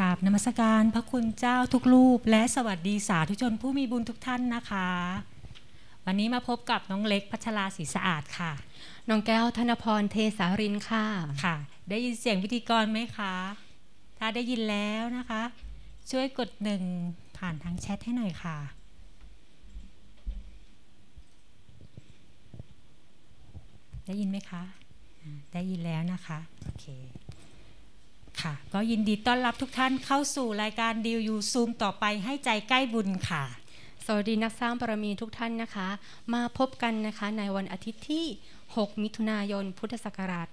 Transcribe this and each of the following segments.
ราบนมัสการพระคุณเจ้าทุกรูป และสวัสดีสาธุชนผู้มีบุญทุกท่านนะคะ วันนี้มาพบกับน้องเล็กพัชราศรีสะอาดค่ะน้องแก้วธนพรเทสารินค่ะค่ะ ได้ยินเสียงพิธีกรไหมคะ ถ้าได้ยินแล้วนะคะ ช่วยกดหนึ่งผ่านทางแชทให้หน่อยค่ะ ได้ยินไหมคะได้ยินแล้วนะคะโอเคค่ะก็ยินดีต้อนรับทุกท่านเข้าสู่รายการ ดีลยูซูมต่อไปให้ใจใกล้บุญค่ะ สวัสดีนักสร้างบารมีทุกท่านนะคะ มาพบกันนะคะในวันอาทิตย์ที่ 6 มิถุนายน พุทธศักราช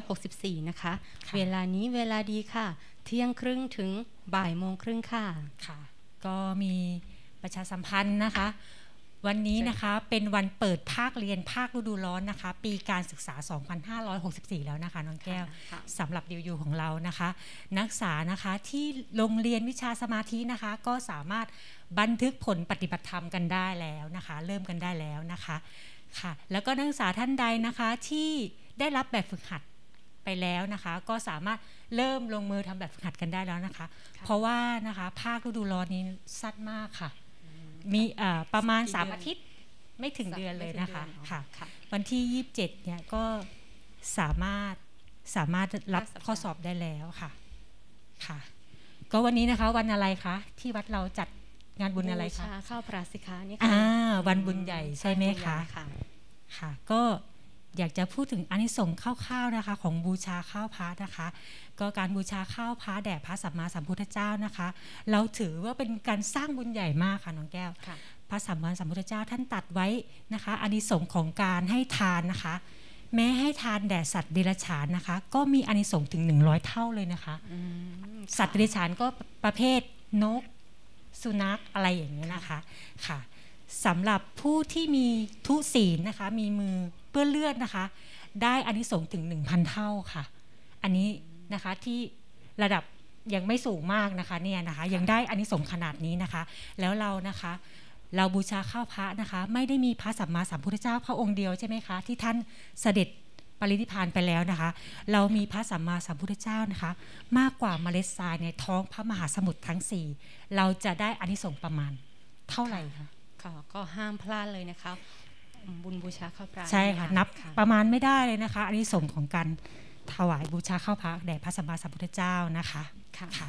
2564นะคะคะเวลานี้เวลาดีค่ะ เที่ยงครึ่งถึงบ่ายโมงครึ่งค่ะ ค่ะ ก็มีประชาสัมพันธ์นะคะวันนี้นะคะเป็นวันเปิดภาคเรียนภาคฤดูร้อนนะคะ ปีการศึกษา 2564 แล้วนะคะน้องแก้วสำหรับดิวยูของเรานะคะนักศึกษานะคะที่โรงเรียนวิชาสมาธินะคะ ก็สามารถบันทึกผลปฏิบัติธรรมกันได้แล้วนะคะ เริ่มกันได้แล้วนะคะค่ะ แล้วก็นักศึกษาท่านใดนะคะ ที่ได้รับแบบฝึกหัดไปแล้วนะคะ ก็สามารถเริ่มลงมือทำแบบฝึกหัดกันได้แล้วนะคะ เพราะว่านะคะ ภาคฤดูร้อนนี้สั้นมากค่ะมีประมาณ 3 อาทิตย์ไม่ถึงเดือนเลยนะคะ ค่ะวันที่ 27เนี่ยก็สามารถสามารถรับข้อสอบได้แล้วค่ะค่ะ ก็วันนี้นะคะวันอะไรคะ ที่วัดเราจัดงานบุญอะไรคะข้าวพระสิคานี่ค่ะวันบุญใหญ่ใช่ไหมคะค่ะก็อยากจะพูดถึงอานิสงส์คร่าวๆ นะคะ ของบูชาข้าวพระนะคะ ก็การบูชาข้าวพระแด่พระสัมมาสัมพุทธเจ้านะคะ เราถือว่าเป็นการสร้างบุญใหญ่มากค่ะน้องแก้วพระสัมมาสัมพุทธเจ้าท่านตัดไว้นะคะอานิสงส์ของการให้ทานนะคะ แม้ให้ทานแด่สัตว์เดรัจฉานนะคะ ก็มีอานิสงส์ถึง 100 เท่าเลยนะคะ สัตว์เดรัจฉานก็ประเภทนกสุนัขอะไรอย่างนี้นะคะค่ะสำหรับผู้ที่มีทุศีลนะคะ มีมือเปื้อนเลือดนะคะได้อานิสงส์ถึง1,000เท่าค่ะ อันนี้นะคะที่ระดับยังไม่สูงมากนะคะเนี่ยนะคะ ยังได้อานิสงส์ขนาดนี้นะคะ แล้วเรานะคะ เราบูชาข้าวพระนะคะ ไม่ได้มีพระสัมมาสัมพุทธเจ้าพระองค์เดียวใช่ไหมคะ ที่ท่านเสด็จปรินิพานไปแล้วนะคะ เรามีพระสัมมาสัมพุทธเจ้านะคะ มากกว่าเมล็ดทรายในท้องพระมหาสมุทรทั้ง4เราจะได้อานิสงส์ประมาณเท่าไหร่คะก็ห้ามพลาดเลยนะคะบุญบูชาข้าวพระใช่ค่ะนับประมาณไม่ได้เลยนะคะอันนี้ส่งของการถวายบูชาข้าวพระแด่พระสัมมาสัมพุทธเจ้านะคะค่ะค่ะ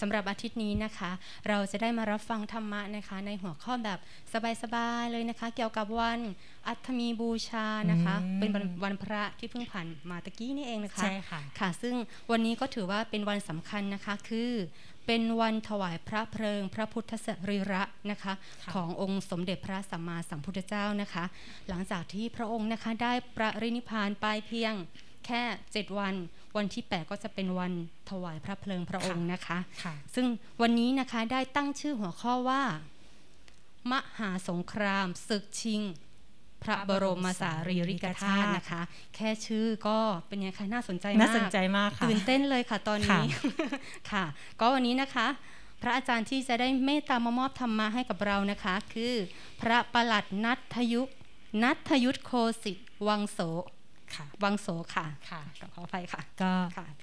สำหรับอาทิตย์นี้นะคะ เราจะได้มารับฟังธรรมะนะคะ ในหัวข้อแบบสบายๆเลยนะคะ เกี่ยวกับวันอัฐมีบูชานะคะ เป็นวันพระที่เพิ่งผ่านมาตะกี้นี่เองนะคะใช่ค่ะค่ะ ซึ่งวันนี้ก็ถือว่าเป็นวันสำคัญนะคะ คือเป็นวันถวายพระเพลิง พระพุทธสรีระนะคะคะขององค์สมเด็จพระสัมมาสัมพุทธเจ้านะคะ หลังจากที่พระองค์นะคะได้ประรินิพานไปเพียงแค่7วัน วันที่8ก็จะเป็นวันถวายพระเพลิงพระองค์นะคะคะซึ่งวันนี้นะคะได้ตั้งชื่อหัวข้อว่า มหาสงคราม ศึกชิงพระบรมสารีริกธาตุนะคะ แค่ชื่อก็เป็นยังไงน่าสนใจมาก น่าสนใจมากค่ะ ตื่นเต้นเลยค่ะ ตอนนี้ค่ะ ก็วันนี้นะคะ พระอาจารย์ที่จะได้เมตตามามอบธรรมมาให้กับเรานะคะ คือ พระประหลัดนัทยุนัทยุทธโคสิตวังโส ค่ะ วังโสค่ะ ค่ะขออภัยค่ะ ก็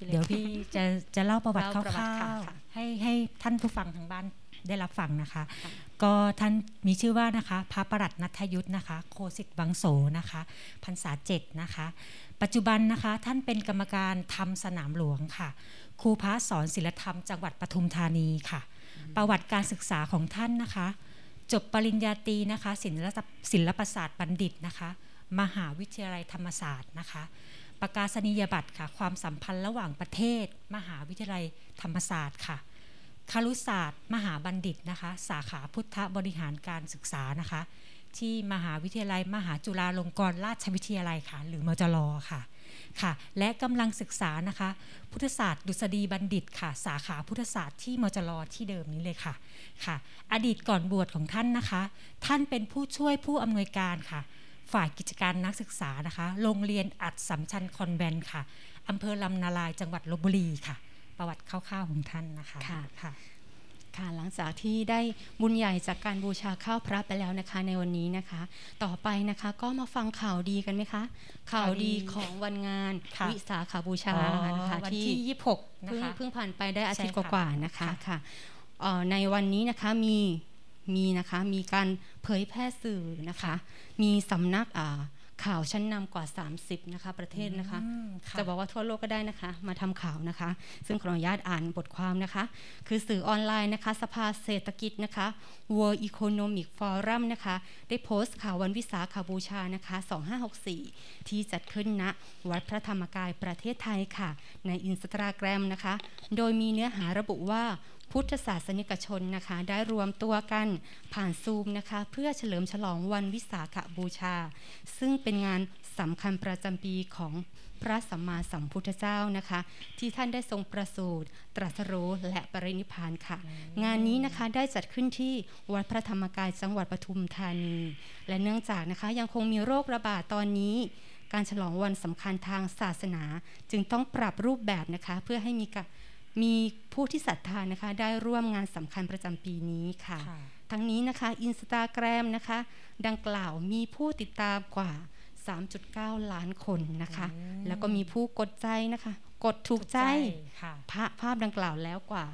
เดี๋ยวพี่จะจะเล่าประวัติคร่าวๆให้ให้ท่านผู้ฟังทางบ้านได้รับฟังนะคะก็ท่านมีชื่อว่านะคะพระประหลัดนัทยุทธนะคะ โคสิตวังโสนะคะพรรษาเจ็ดนะคะปัจจุบันนะคะท่านเป็นกรรมการทำสนามหลวงค่ะ ครูพระสอนศิลธรรมจังหวัดปทุมธานีค่ะ ประวัติการศึกษาของท่านนะคะ จบปริญญาตรีนะคะศิลปศิลปศาสตร์บัณฑิตนะคะ มหาวิทยาลัยธรรมศาสตร์นะคะประกาศนียบัตรค่ะ ความสัมพันธ์ระหว่างประเทศ มหาวิทยาลัยธรรมศาสตร์ค่ะคารุศาสตร์มหาบัณฑิตนะคะ สาขาพุทธบริหารการศึกษานะคะ ที่มหาวิทยาลัย มหาจุฬาลงกรณราชวิทยาลัยค่ะ หรือมจรค่ะค่ะ และกำลังศึกษานะคะ พุทธศาสตร์ดุษฎีบัณฑิตค่ะสาขาพุทธศาสตร์ที่มจรที่เดิมนี้เลยค่ะค่ะ อดีตก่อนบวชของท่านนะคะ ท่านเป็นผู้ช่วยผู้อำนวยการค่ะ ฝ่ายกิจการนักศึกษานะคะ โรงเรียนอัดสัมชัญคอนแวนค่ะอำเภอลำนาลายจังหวัดลบบุรีค่ะประวัติคร่าวๆของท่าน นะคะค่ะค่ะค่ะหลังจากที่ได้บุญใหญ่จากการบูชาข้าวพระไปแล้วนะคะในวันนี้นะคะ ต่อไปนะคะก็มาฟังข่าวดีกันไหมคะ ข่าวดีของวันงานวิสาขาบูชา่ะคะที่ 26นะคะเพิ่งผ่านไปได้อาทิตย์กว่าๆ นะคะค่ะในวันนี้นะคะมีมีนะคะมีการเผยแพร่สื่อนะคะ มีสำนักอ่าข่าวชั้นนำกว่า 30นะคะประเทศนะคะจะบอกว่าทั่วโลกก็ได้นะคะ มาทำข่าวนะคะ ซึ่งขออนุญาตอ่านบทความนะคะ คือสื่อออนไลน์นะคะสภาเศรษฐกิจนะคะ World Economic Forum นะคะ ได้โพสต์ข่าววันวิสาขาบูชานะคะ2564 ที่จัดขึ้นณนะวัดพระธรรมกายประเทศไทยค่ะ ในอินสตาแกรมนะคะ โดยมีเนื้อหาระบุว่าพุทธศาสนิกชนนะคะได้รวมตัวกันผ่านซูมนะคะเพื่อเฉลิมฉลองวันวิสาขบูชา ซึ่งเป็นงานสำคัญประจำปีของพระสัมมาสัมพุทธเจ้านะคะ ที่ท่านได้ทรงประสูติตรัสรู้และปรินิพานค่ะ งานนี้นะคะได้จัดขึ้นที่วัดพระธรรมกายจังหวัดปทุมธานีและเนื่องจากนะคะยังคงมีโรคระบาดตอนนี้ การฉลองวันสำคัญทางศาสนา จึงต้องปรับรูปแบบนะคะเพื่อให้มีการมีผู้ที่ศรัทธานะคะ ได้ร่วมงานสำคัญประจำปีนี้ค่ะ ทั้งนี้นะคะอินสตาแกรมนะคะ ดังกล่าวมีผู้ติดตามกว่า 3.9 ล้านคนนะคะ แล้วก็มีผู้กดใจนะคะกดถูกใจพระภาพดังกล่าวแล้วกว่า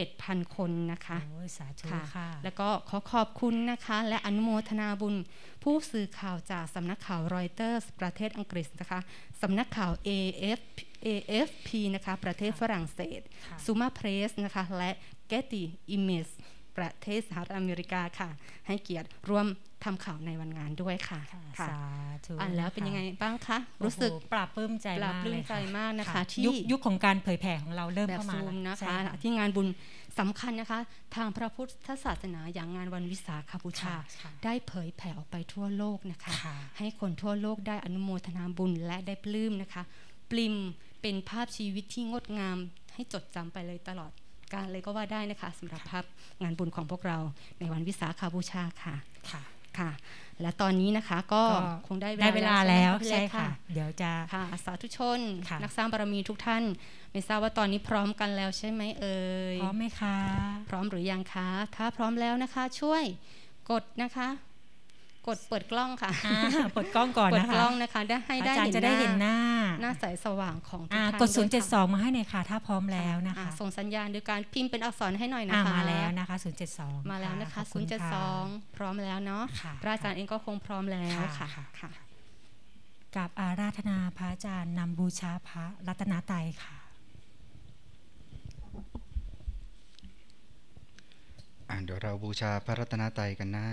7,000 คนนะคะ สาธุค่ะแล้วก็ขอขอบคุณนะคะ และอนุโมทนาบุญ ผู้สื่อข่าวจากสำนักข่าวรอยเตอร์ประเทศอังกฤษนะคะสำนักข่าว AF AFP นะคะประเทศฝรั่งเศสซูมาเพรสนะคะ และ t กติอิเมสประเทศสหรัฐอเมริกาค่ะ ให้เกียรติร่วมทำข่าวในวันงานด้วยค่ะ ค่ะอ่านแล้วเป็นยังไงบ้างคะ รู้สึกปราบปลื้มใจมากปลื้มใจมากนะคะ ที่ยุคของการเผยแผ่ของเราเริ่มเข้ามานะคะ ที่งานบุญสำคัญนะคะทางพระพุทธศาสนาอย่างงานวันวิสาขบูชา ได้เผยแผ่ออกไปทั่วโลกนะคะคะให้คนทั่วโลกได้อนุโมทนาบุญและได้ปลื้มนะคะ ปลิมเป็นภาพชีวิตที่งดงามให้จดจำไปเลยตลอดการเลยก็ว่าได้นะคะสำหรับภาพงานบุญของพวกเราในวันวิสาขบูชาค่ะค่ะค่ะและตอนนี้นะคะก็คงได้เวลาแล้ว ใช่ค่ะ เดี๋ยวจะค่ะสาธุชน นักสร้างบารมีทุกท่าน ไม่ทราบว่าตอนนี้พร้อมกันแล้วใช่ไหมเอ่ย พร้อมไหมคะ พร้อมหรือยังคะ ถ้าพร้อมแล้วนะคะช่วย กดนะคะกดเปิดกล้องค่ะเปิดกล้องก่อนนะคะเปิดกล้องนะคะได้ให้ได้จะได้เห็นหน้า หน้าใสสว่างของทุกท่านกด 072 มาให้หน่อยค่ะ ถ้าพร้อมแล้วนะคะส่งสัญญาณโดยการพิมพ์เป็นอักษรให้หน่อยนะคะมาแล้วนะคะ 072 มาแล้วนะคะ 072 พร้อมแล้วเนาะพระอาจารย์เองก็คงพร้อมแล้วค่ะกับอาราธนาพระอาจารย์นำบูชาพระรัตนตรัยค่ะเดี๋ยวเราบูชาพระรัตนตรัยกันนะ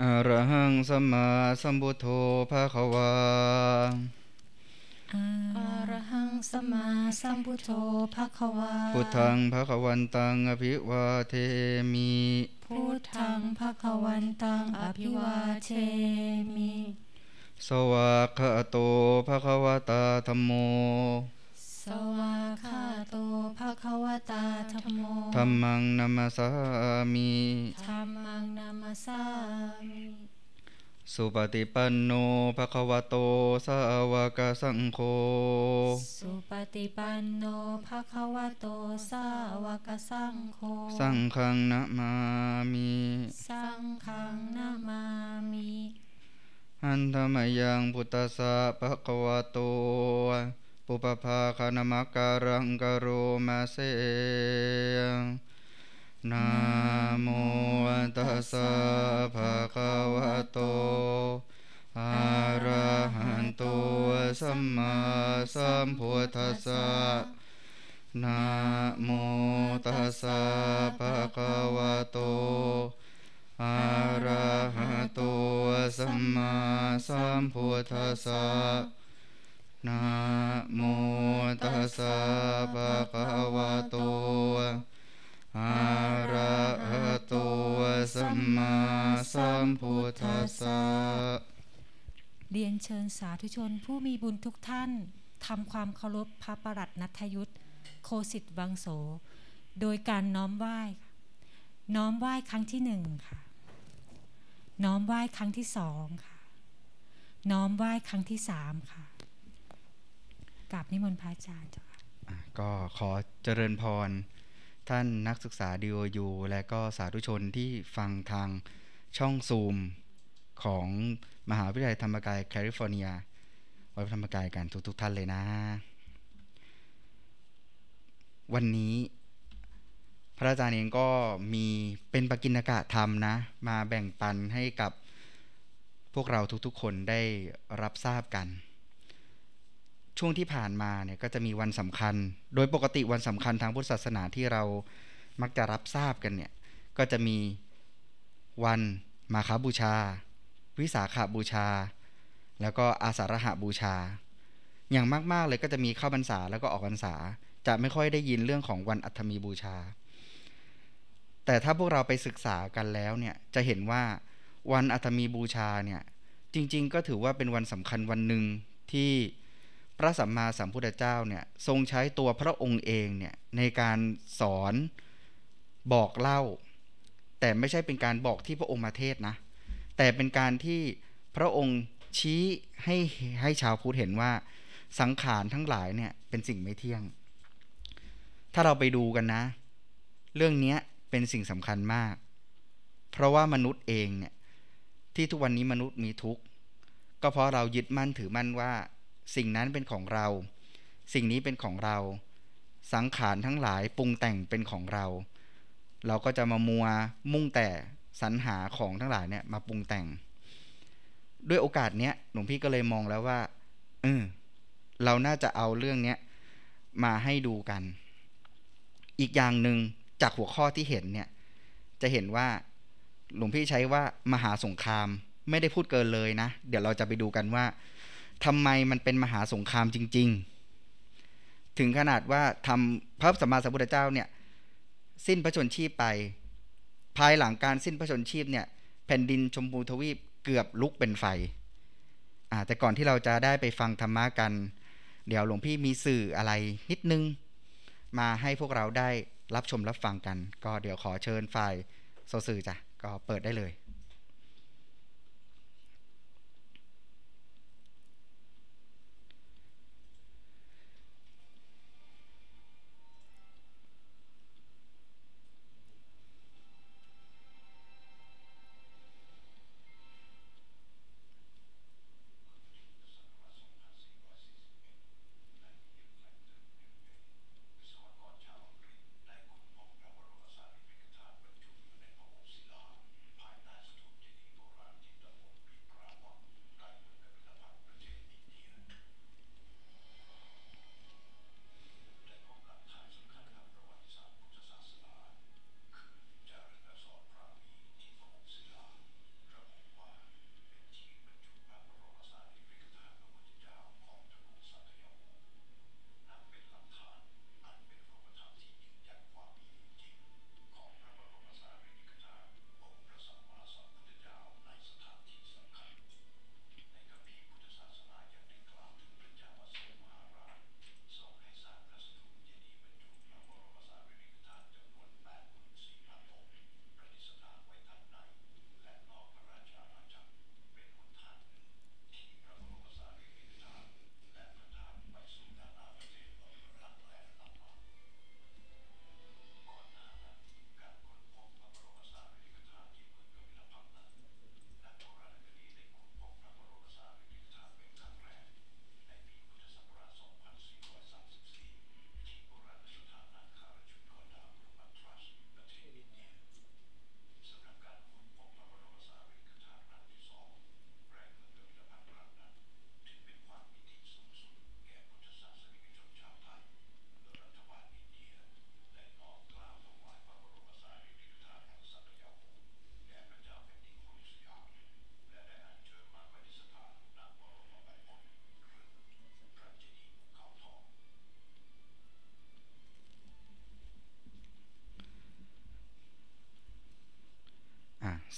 อรหังสัมมาสัมพุทโธภะคะวาอรหังสัมมาสัมพุทโธภะคะวาพุทธังภะคะวันตังอภิวาเทมิพุทธังภะคะวันตังอภิวาเทมิสวากขะโตภะคะวตาธรรมโมวาคาโตภะคะวตาธมโมธรรมังนามาสามิธรรมังนามาสามิสุปฏิปันโนภะคะวะโตสาวกสังโฆ สุปฏิปันโนภะคะวะโตสาวกสังโฆ สังฆังนะมามิสังฆังนะมามิอันธรรมยังพุทธะภะคะวะโตปุปภาคานมการังกโรมาเสนามุตัสสะภะคะวะโตอะระหันโตสัมมาสัมพุทธัสสะนามุตัสสะภะคะวะโตอะระหัโตสัมมาสัมพุทธัสสะนะโมตัสสะภะคะวะโต อะระหะโตสัมมาสัมพุทธัสสะเรียนเชิญสาธุชนผู้มีบุญทุกท่านทำความเคารพพระประหลัดนัทยุทธโคสิทธ์วังโสโดยการน้อมไหว้ น้อมไหว้ครั้งที่หนึ่งค่ะ น้อมไหว้ครั้งที่สองค่ะ น้อมไหว้ครั้งที่สามค่ะกราบนิมนต์พระอาจารย์เจ้าค่ะก็ขอเจริญพรท่านนักศึกษาดีโอยูและก็สาธุชนที่ฟังทางช่องซูมของมหาวิทยาลัยธรรมกาย แคลิฟอร์เนียวัดธรรมกายกันทุกทุกท่านเลยนะ วันนี้ พระอาจารย์เองก็มีเป็นปกินกะธรรมนะ มาแบ่งปันให้กับพวกเราทุกๆคนได้รับทราบกันช่วงที่ผ่านมาเนี่ยก็จะมีวันสำคัญ โดยปกติวันสำคัญทางพุทธศาสนาที่เรามักจะรับทราบกันเนี่ยก็จะมีวันมาคาบูชา วิสาขาบูชา แล้วก็อาสาฬหาบูชา อย่างมากๆเลยก็จะมีเข้าบรรษาแล้วก็ออกบรรษา จะไม่ค่อยได้ยินเรื่องของวันอัฐมีบูชา แต่ถ้าพวกเราไปศึกษากันแล้วเนี่ยจะเห็นว่าวันอัฐมีบูชาเนี่ยจริง ๆ ก็ถือว่าเป็นวันสำคัญวันหนึ่งที่พระสัมมาสัมพุทธเจ้าเนี่ยทรงใช้ตัวพระองค์เองเนี่ยในการสอนบอกเล่า แต่ไม่ใช่เป็นการบอกที่พระองค์มาเทศนะแต่เป็นการที่พระองค์ชี้ให้ให้ชาวพุทธเห็นว่าสังขารทั้งหลายเนี่ย เป็นสิ่งไม่เที่ยง ถ้าเราไปดูกันนะ เรื่องนี้เป็นสิ่งสำคัญมาก เพราะว่ามนุษย์เองเนี่ยที่ทุกวันนี้มนุษย์มีทุกข์ก็เพราะเรายึดมั่นถือมั่นว่าสิ่งนั้นเป็นของเรา สิ่งนี้เป็นของเรา สังขารทั้งหลายปรุงแต่งเป็นของเรา เราก็จะมามัวมุ่งแต่สรรหาของทั้งหลายเนี่ยมาปรุงแต่ง ด้วยโอกาสเนี้ยหลวงพี่ก็เลยมองแล้วว่าเออเราน่าจะเอาเรื่องเนี้ยมาให้ดูกัน อีกอย่างหนึ่งจากหัวข้อที่เห็นเนี่ย จะเห็นว่า หลวงพี่ใช้ว่ามหาสงครามไม่ได้พูดเกินเลยนะ เดี๋ยวเราจะไปดูกันว่าทำไมมันเป็นมหาสงครามจริง ๆ ถึงขนาดว่าทำพระสัมมาสัมพุทธเจ้าเนี่ย สิ้นพระชนชีพไป ภายหลังการสิ้นพระชนชีพเนี่ยแผ่นดินชมพูทวีปเกือบลุกเป็นไฟ อ่าแต่ก่อนที่เราจะได้ไปฟังธรรมะกัน เดี๋ยวหลวงพี่มีสื่ออะไรนิดนึง มาให้พวกเราได้รับชมรับฟังกัน ก็เดี๋ยวขอเชิญฝ่ายโซสื่อจ้ะก็เปิดได้เลย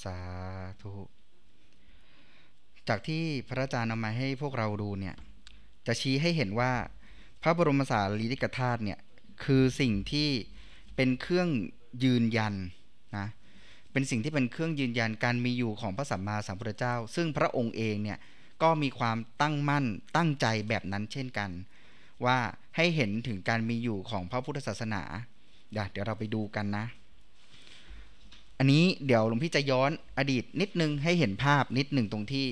สาธุ จากที่พระอาจารย์นำมาให้พวกเราดูเนี่ย จะชี้ให้เห็นว่าพระบรมสารีริกธาตุเนี่ยคือสิ่งที่เป็นเครื่องยืนยันนะ เป็นสิ่งที่เป็นเครื่องยืนยันการมีอยู่ของพระสัมมาสัมพุทธเจ้า ซึ่งพระองค์เองเนี่ยก็มีความตั้งมั่นตั้งใจแบบนั้นเช่นกัน ว่าให้เห็นถึงการมีอยู่ของพระพุทธศาสนา เดี๋ยวเราไปดูกันนะอันนี้เดี๋ยวหลวงพี่จะย้อนอดีตนิดนึงให้เห็นภาพนิดหนึ่งตรงที่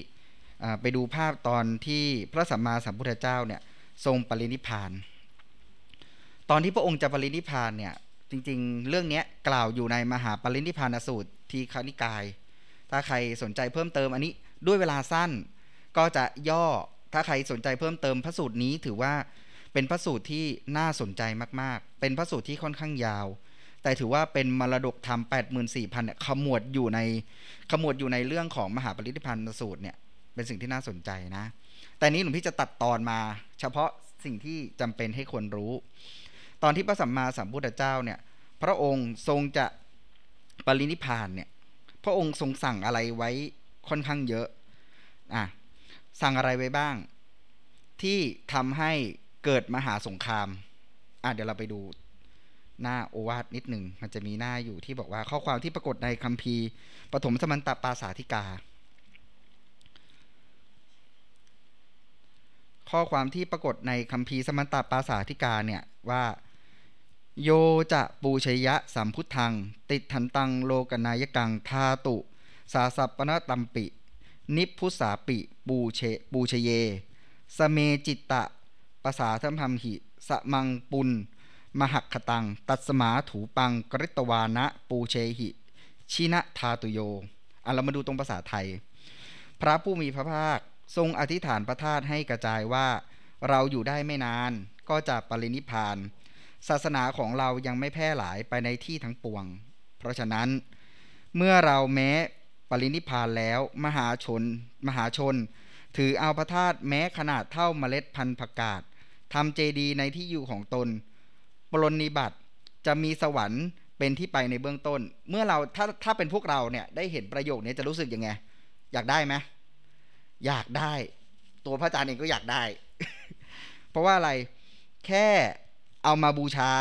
ไปดูภาพตอนที่พระสัมมาสัมพุทธเจ้าเนี่ยทรงปรินิพาน ตอนที่พระองค์จะปรินิพานเนี่ยจริงๆ เรื่องนี้กล่าวอยู่ในมหาปรินิพานสูตรทีคานิกาย ถ้าใครสนใจเพิ่มเติมอันนี้ด้วยเวลาสั้นก็จะย่อ ถ้าใครสนใจเพิ่มเติมพระสูตรนี้ถือว่าเป็นพระสูตรที่น่าสนใจมากๆ เป็นพระสูตรที่ค่อนข้างยาวแต่ถือว่าเป็นมรดกธรรม 84,000เนี่ยขมวดอยู่ในขมวดอยู่ในเรื่องของมหาปริธิพันธสูตรเนี่ยเป็นสิ่งที่น่าสนใจนะ แต่นี้หลวงพี่จะตัดตอนมา เฉพาะสิ่งที่จำเป็นให้คนรู้ ตอนที่พระสัมมาสัมพุทธเจ้าเนี่ยพระองค์ทรงจะปรินิพานเนี่ยพระองค์ทรงสั่งอะไรไว้ค่อนข้างเยอะอ่ะสั่งอะไรไว้บ้าง ที่ทำให้เกิดมหาสงครามอ่ะเดี๋ยวเราไปดูหน้าโอวาทนิดหนึ่งมันจะมีหน้าอยู่ที่บอกว่าข้อความที่ปรากฏในคัมภีร์ปฐมสมันตปาสาธิกา ข้อความที่ปรากฏในคัมภีร์สมันตปาสาธิกาเนี่ยว่าโยจะปูชยะสัมพุทธังติดทันตังโลกนายกังทาตุสาสัปนตัมปิ นิพุสาปิปูเชปูชเย สเมจิตตะภาษาธรรมหิสมังปุลมหักขตัง ตัสมาถูปังกริตวานะ ปูเชหิชินะทาตุโย อันเรามาดูตรงภาษาไทย พระผู้มีพระภาคทรงอธิษฐานพระธาตุให้กระจายว่า เราอยู่ได้ไม่นานก็จะปรินิพาน ศาสนาของเรายังไม่แพร่หลายไปในที่ทั้งปวง เพราะฉะนั้น เมื่อเราแม้ปรินิพานแล้วมหาชน มหาชน ถือเอาพระธาตุแม้ขนาดเท่าเมล็ดพันธุ์ผักกาดทำเจดีในที่อยู่ของตนปรนนิบัติจะมีสวรรค์เป็นที่ไปในเบื้องต้น เมื่อเราถ้าถ้าเป็นพวกเราเนี่ยได้เห็นประโยคนี้จะรู้สึกยังไง อยากได้ไหมอยากได้ ตัวพระอาจารย์เองก็อยากได้ เพราะว่าอะไรแค่เอามาบูชา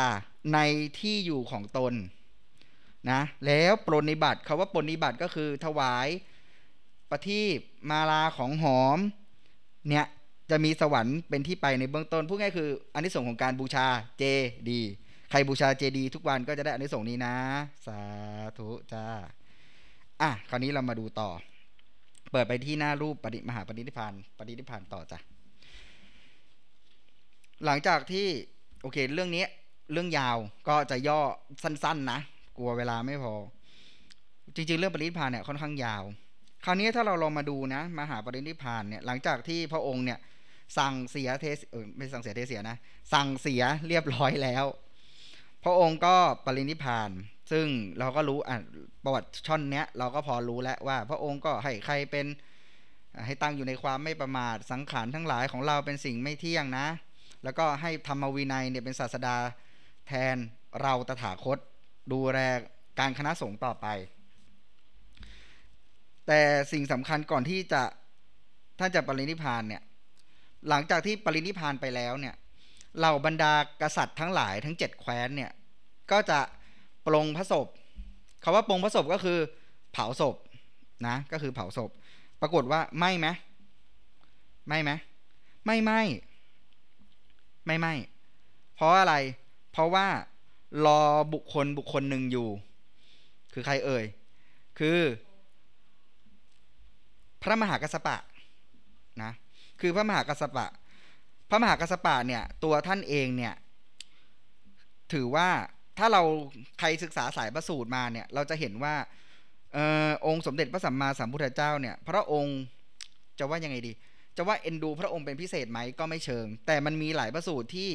ในที่อยู่ของตนนะ แล้วปรนิบัติคาว่าปรนิบัติก็คือถวายประทีปมาลาของหอมเนี่ยจะมีสวรรค์เป็นที่ไปในเบื้องต้นพูดง่ายคืออันนี้ส่งของการบูชาเจดีใครบูชาเจดีทุกวันก็จะได้อันนี้ส่งนี้นะสาธุจ้าอ่ะคราวนี้เรามาดูต่อ เปิดไปที่หน้ารูปปฏิมหาปณิธิพานปณิธิพานต่อจ้ะหลังจากที่ โอเค เรื่องนี้เรื่องยาวก็จะย่อสั้นๆนะ กลัวเวลาไม่พอ จริงๆ เรื่องปฏิทิพานเนี่ยค่อนข้างยาว คราวนี้ถ้าเราลองมาดูนะ มหาปฏิทิพานเนี่ยหลังจากที่พระองค์เนี่ยสั่งเสียเทเออไม่สั่งเสียเทเสียนะสั่งเสียเรียบร้อยแล้ว พระองค์ก็ปรินิพาน ซึ่งเราก็รู้อ่ะประวัติช่อนเนี้ยเราก็พอรู้แล้วว่า พระองค์ก็ให้ใครเป็นให้ตั้งอยู่ในความไม่ประมาทสังขารทั้งหลายของเราเป็นสิ่งไม่เที่ยงนะ แล้วก็ให้ธรรมวินัยเนี่ยเป็นศาสดาแทนเราตถาคตดูแลการคณะสงฆ์ต่อไป แต่สิ่งสำคัญก่อนที่จะท่านจะปรินิพานเนี่ยหลังจากที่ปรินิพานไปแล้วเนี่ย เหล่าบรรดากษัตริย์ทั้งหลายทั้งเจ็ดแคว้นเนี่ย ก็จะปรงพระศพคาว่าปรงพระศพก็คือ เผาศพนะ ก็คือเผาศพ ปรากฏว่าไม่ไหมไม่ไหมไม่ไม่ไม่ไม่เพราะอะไร เพราะว่ารอบุคคลบุคคลหนึ่งอยู่ คือใครเอ่ย คือ พระมหากริสปะนะคือพระมหากัสปะ พระมหากัสปะเนี่ย ตัวท่านเองเนี่ย ถือว่า ถ้าเราใครศึกษาสายประสูตรมาเนี่ย เราจะเห็นว่าออองค์สมเด็จพระสัมมาสัมพุทธเจ้าเนี่ย พระองค์จะว่ายังไงดี จะว่าเอ็นดูพระองค์เป็นพิเศษไหมก็ไม่เชิง แต่มันมีหลายประสูตรที่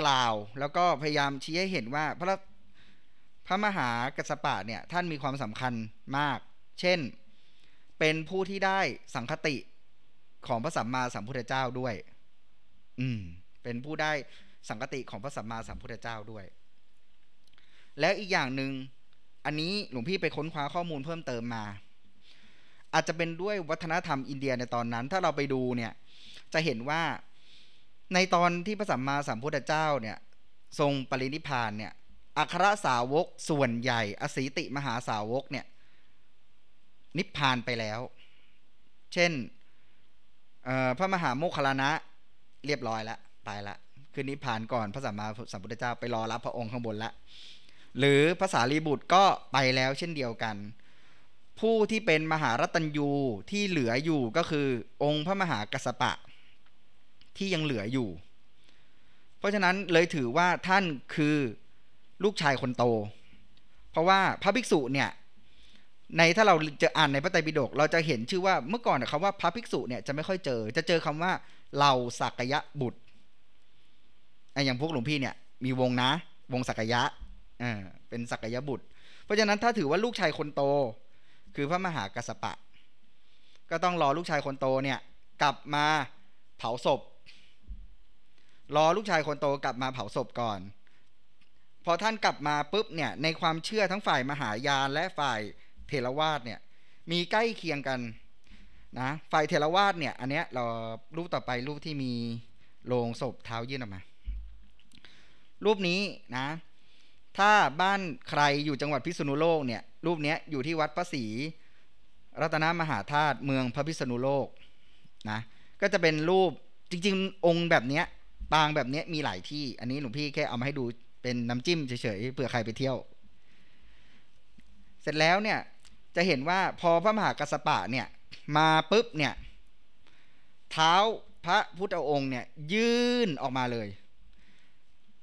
กล่าวแล้วก็พยายามชี้ให้เห็นว่าพระพระมหากัสปะเนี่ย ท่านมีความสำคัญมาก เช่น เป็นผู้ที่ได้สังคติของพระสัมมาสัมพุทธเจ้าด้วย อืมเป็นผู้ได้สังกติของพระสัมมาสัมพุทธเจ้าด้วย แล้วอีกอย่างหนึง่ง อันนี้หลวงพี่ไปค้นคว้าข้อมูลเพิ่มเติมมา อาจจะเป็นด้วยวัฒนธรรมอินเดียในตอนนั้น ถ้าเราไปดูเนี่ย จะเห็นว่าในตอนที่พระสัมมาสัมพุทธเจ้าเนี่ย ทรงปรินิพานเนี่ย อัครสาวกส่วนใหญ่ อสีติมหาสาวก เนี่ย นิพพานไปแล้ว เช่นพระมหาโมคคลานะเรียบร้อยละ ไปละคืนนี้ผ่านก่อน พระสัมมาสัมพุทธเจ้าไปรอรับพระองค์ข้างบนละหรือภาษารีบุตรก็ไปแล้วเช่นเดียวกัน ผู้ที่เป็นมหารัตัญยู ที่เหลืออยู่ก็คือองค์พระมหากัสปะ ที่ยังเหลืออยู่ เพราะฉะนั้นเลยถือว่าท่านคือลูกชายคนโต เพราะว่าพระภิกษุเนี่ยในถ้าเราจะอ่านในพระไตรปิฎกเราจะเห็นชื่อว่าเมื่อก่อนคำว่าพระภิกษุเนี่ยจะไม่ค่อยเจอจะเจอคำว่าเราสักยะบุตรอย่างพวกหลวงพี่เนี่ยมีวงนะวงสักยะ อ่าเป็นสักยะบุตร เพราะฉะนั้นถ้าถือว่าลูกชายคนโต คือพระมหากัสปะ ก็ต้องรอลูกชายคนโตเนี่ย กลับมาเผาศพ รอลูกชายคนโตกลับมาเผาศพก่อน พอท่านกลับมาปุ๊บเนี่ยในความเชื่อทั้งฝ่ายมหายานและฝ่ายเทรวาสเนี่ยมีใกล้เคียงกันนะไฟเทรวาสเนี่ย อันเนี้ยเรารูปต่อไปรูปที่มีโลงศพเท้ายื่นออกมา รูปนี้นะ ถ้าบ้านใครอยู่จังหวัดพิษณุโลกเนี่ยรูปเนี้ยอยู่ที่วัดพระศรีรัตนมหาธาตุเมืองพระพิษณุโลกนะก็จะเป็นรูปจริงๆองค์แบบเนี้ยปางแบบเนี้ยมีหลายที่อันนี้หลวงพี่แค่เอามาให้ดูเป็นน้ำจิ้มเฉยๆเผื่อใครไปเที่ยว เสร็จแล้วเนี่ยจะเห็นว่าพอพระมหากัสปะเนี่ยมาปุ๊บเนี่ยเท้าพระพุทธองค์เนี่ยยื่นออกมาเลย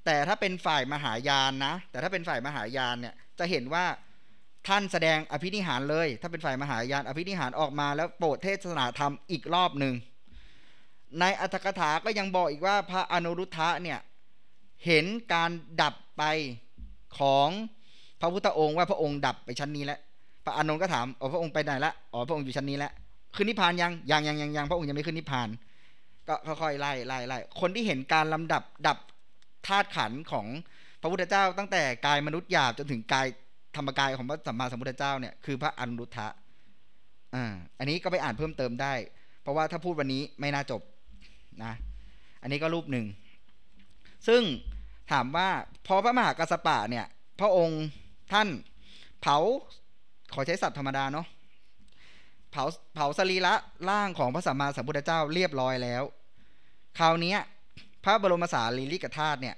แต่ถ้าเป็นฝ่ายมหายานนะแต่ถ้าเป็นฝ่ายมหายานเนี่ยจะเห็นว่าท่านแสดงอภินิหารเลย ถ้าเป็นฝ่ายมหายานอภินิหารออกมาแล้วโปรดเทศนาธรรมอีกรอบหนึ่งในอัตถกถา ก็ยังบอกอีกว่าพระอนุรุทธะเนี่ยเห็นการดับไปของพระพุทธองค์ ว่าพระองค์ดับไปชั้นนี้แล้วพระอานนท์ก็ถามอ๋อพระองค์ไปไหนละอ๋อพระองค์อยู่ชั้นนี้แล้วขึ้นนิพพานยัง ยังยังยังยังพระองค์ยังไม่ขึ้นนิพพาน ก็ค่อยๆไล่ไล่ไล่คนที่เห็นการลำดับดับธาตุขันของพระพุทธเจ้า ตั้งแต่กายมนุษย์หยาบจนถึงกายธรรมกายของพระสัมมาสัมพุทธเจ้าเนี่ยคือพระอนุทธะอ่า อันนี้ก็ไปอ่านเพิ่มเติมได้ เพราะว่าถ้าพูดวันนี้ไม่น่าจบนะ อันนี้ก็รูปหนึ่ง ซึ่งถามว่าพอพระมหากัสปะเนี่ยพระองค์ท่านเผาขอใช้สัตว์ธรรมดาเนาะเผาเผาสรีระร่างของพระสัมมาสัมพุทธเจ้าเรียบร้อยแล้ว คราวนี้พระบรมสารีริกธาตุเนี่ย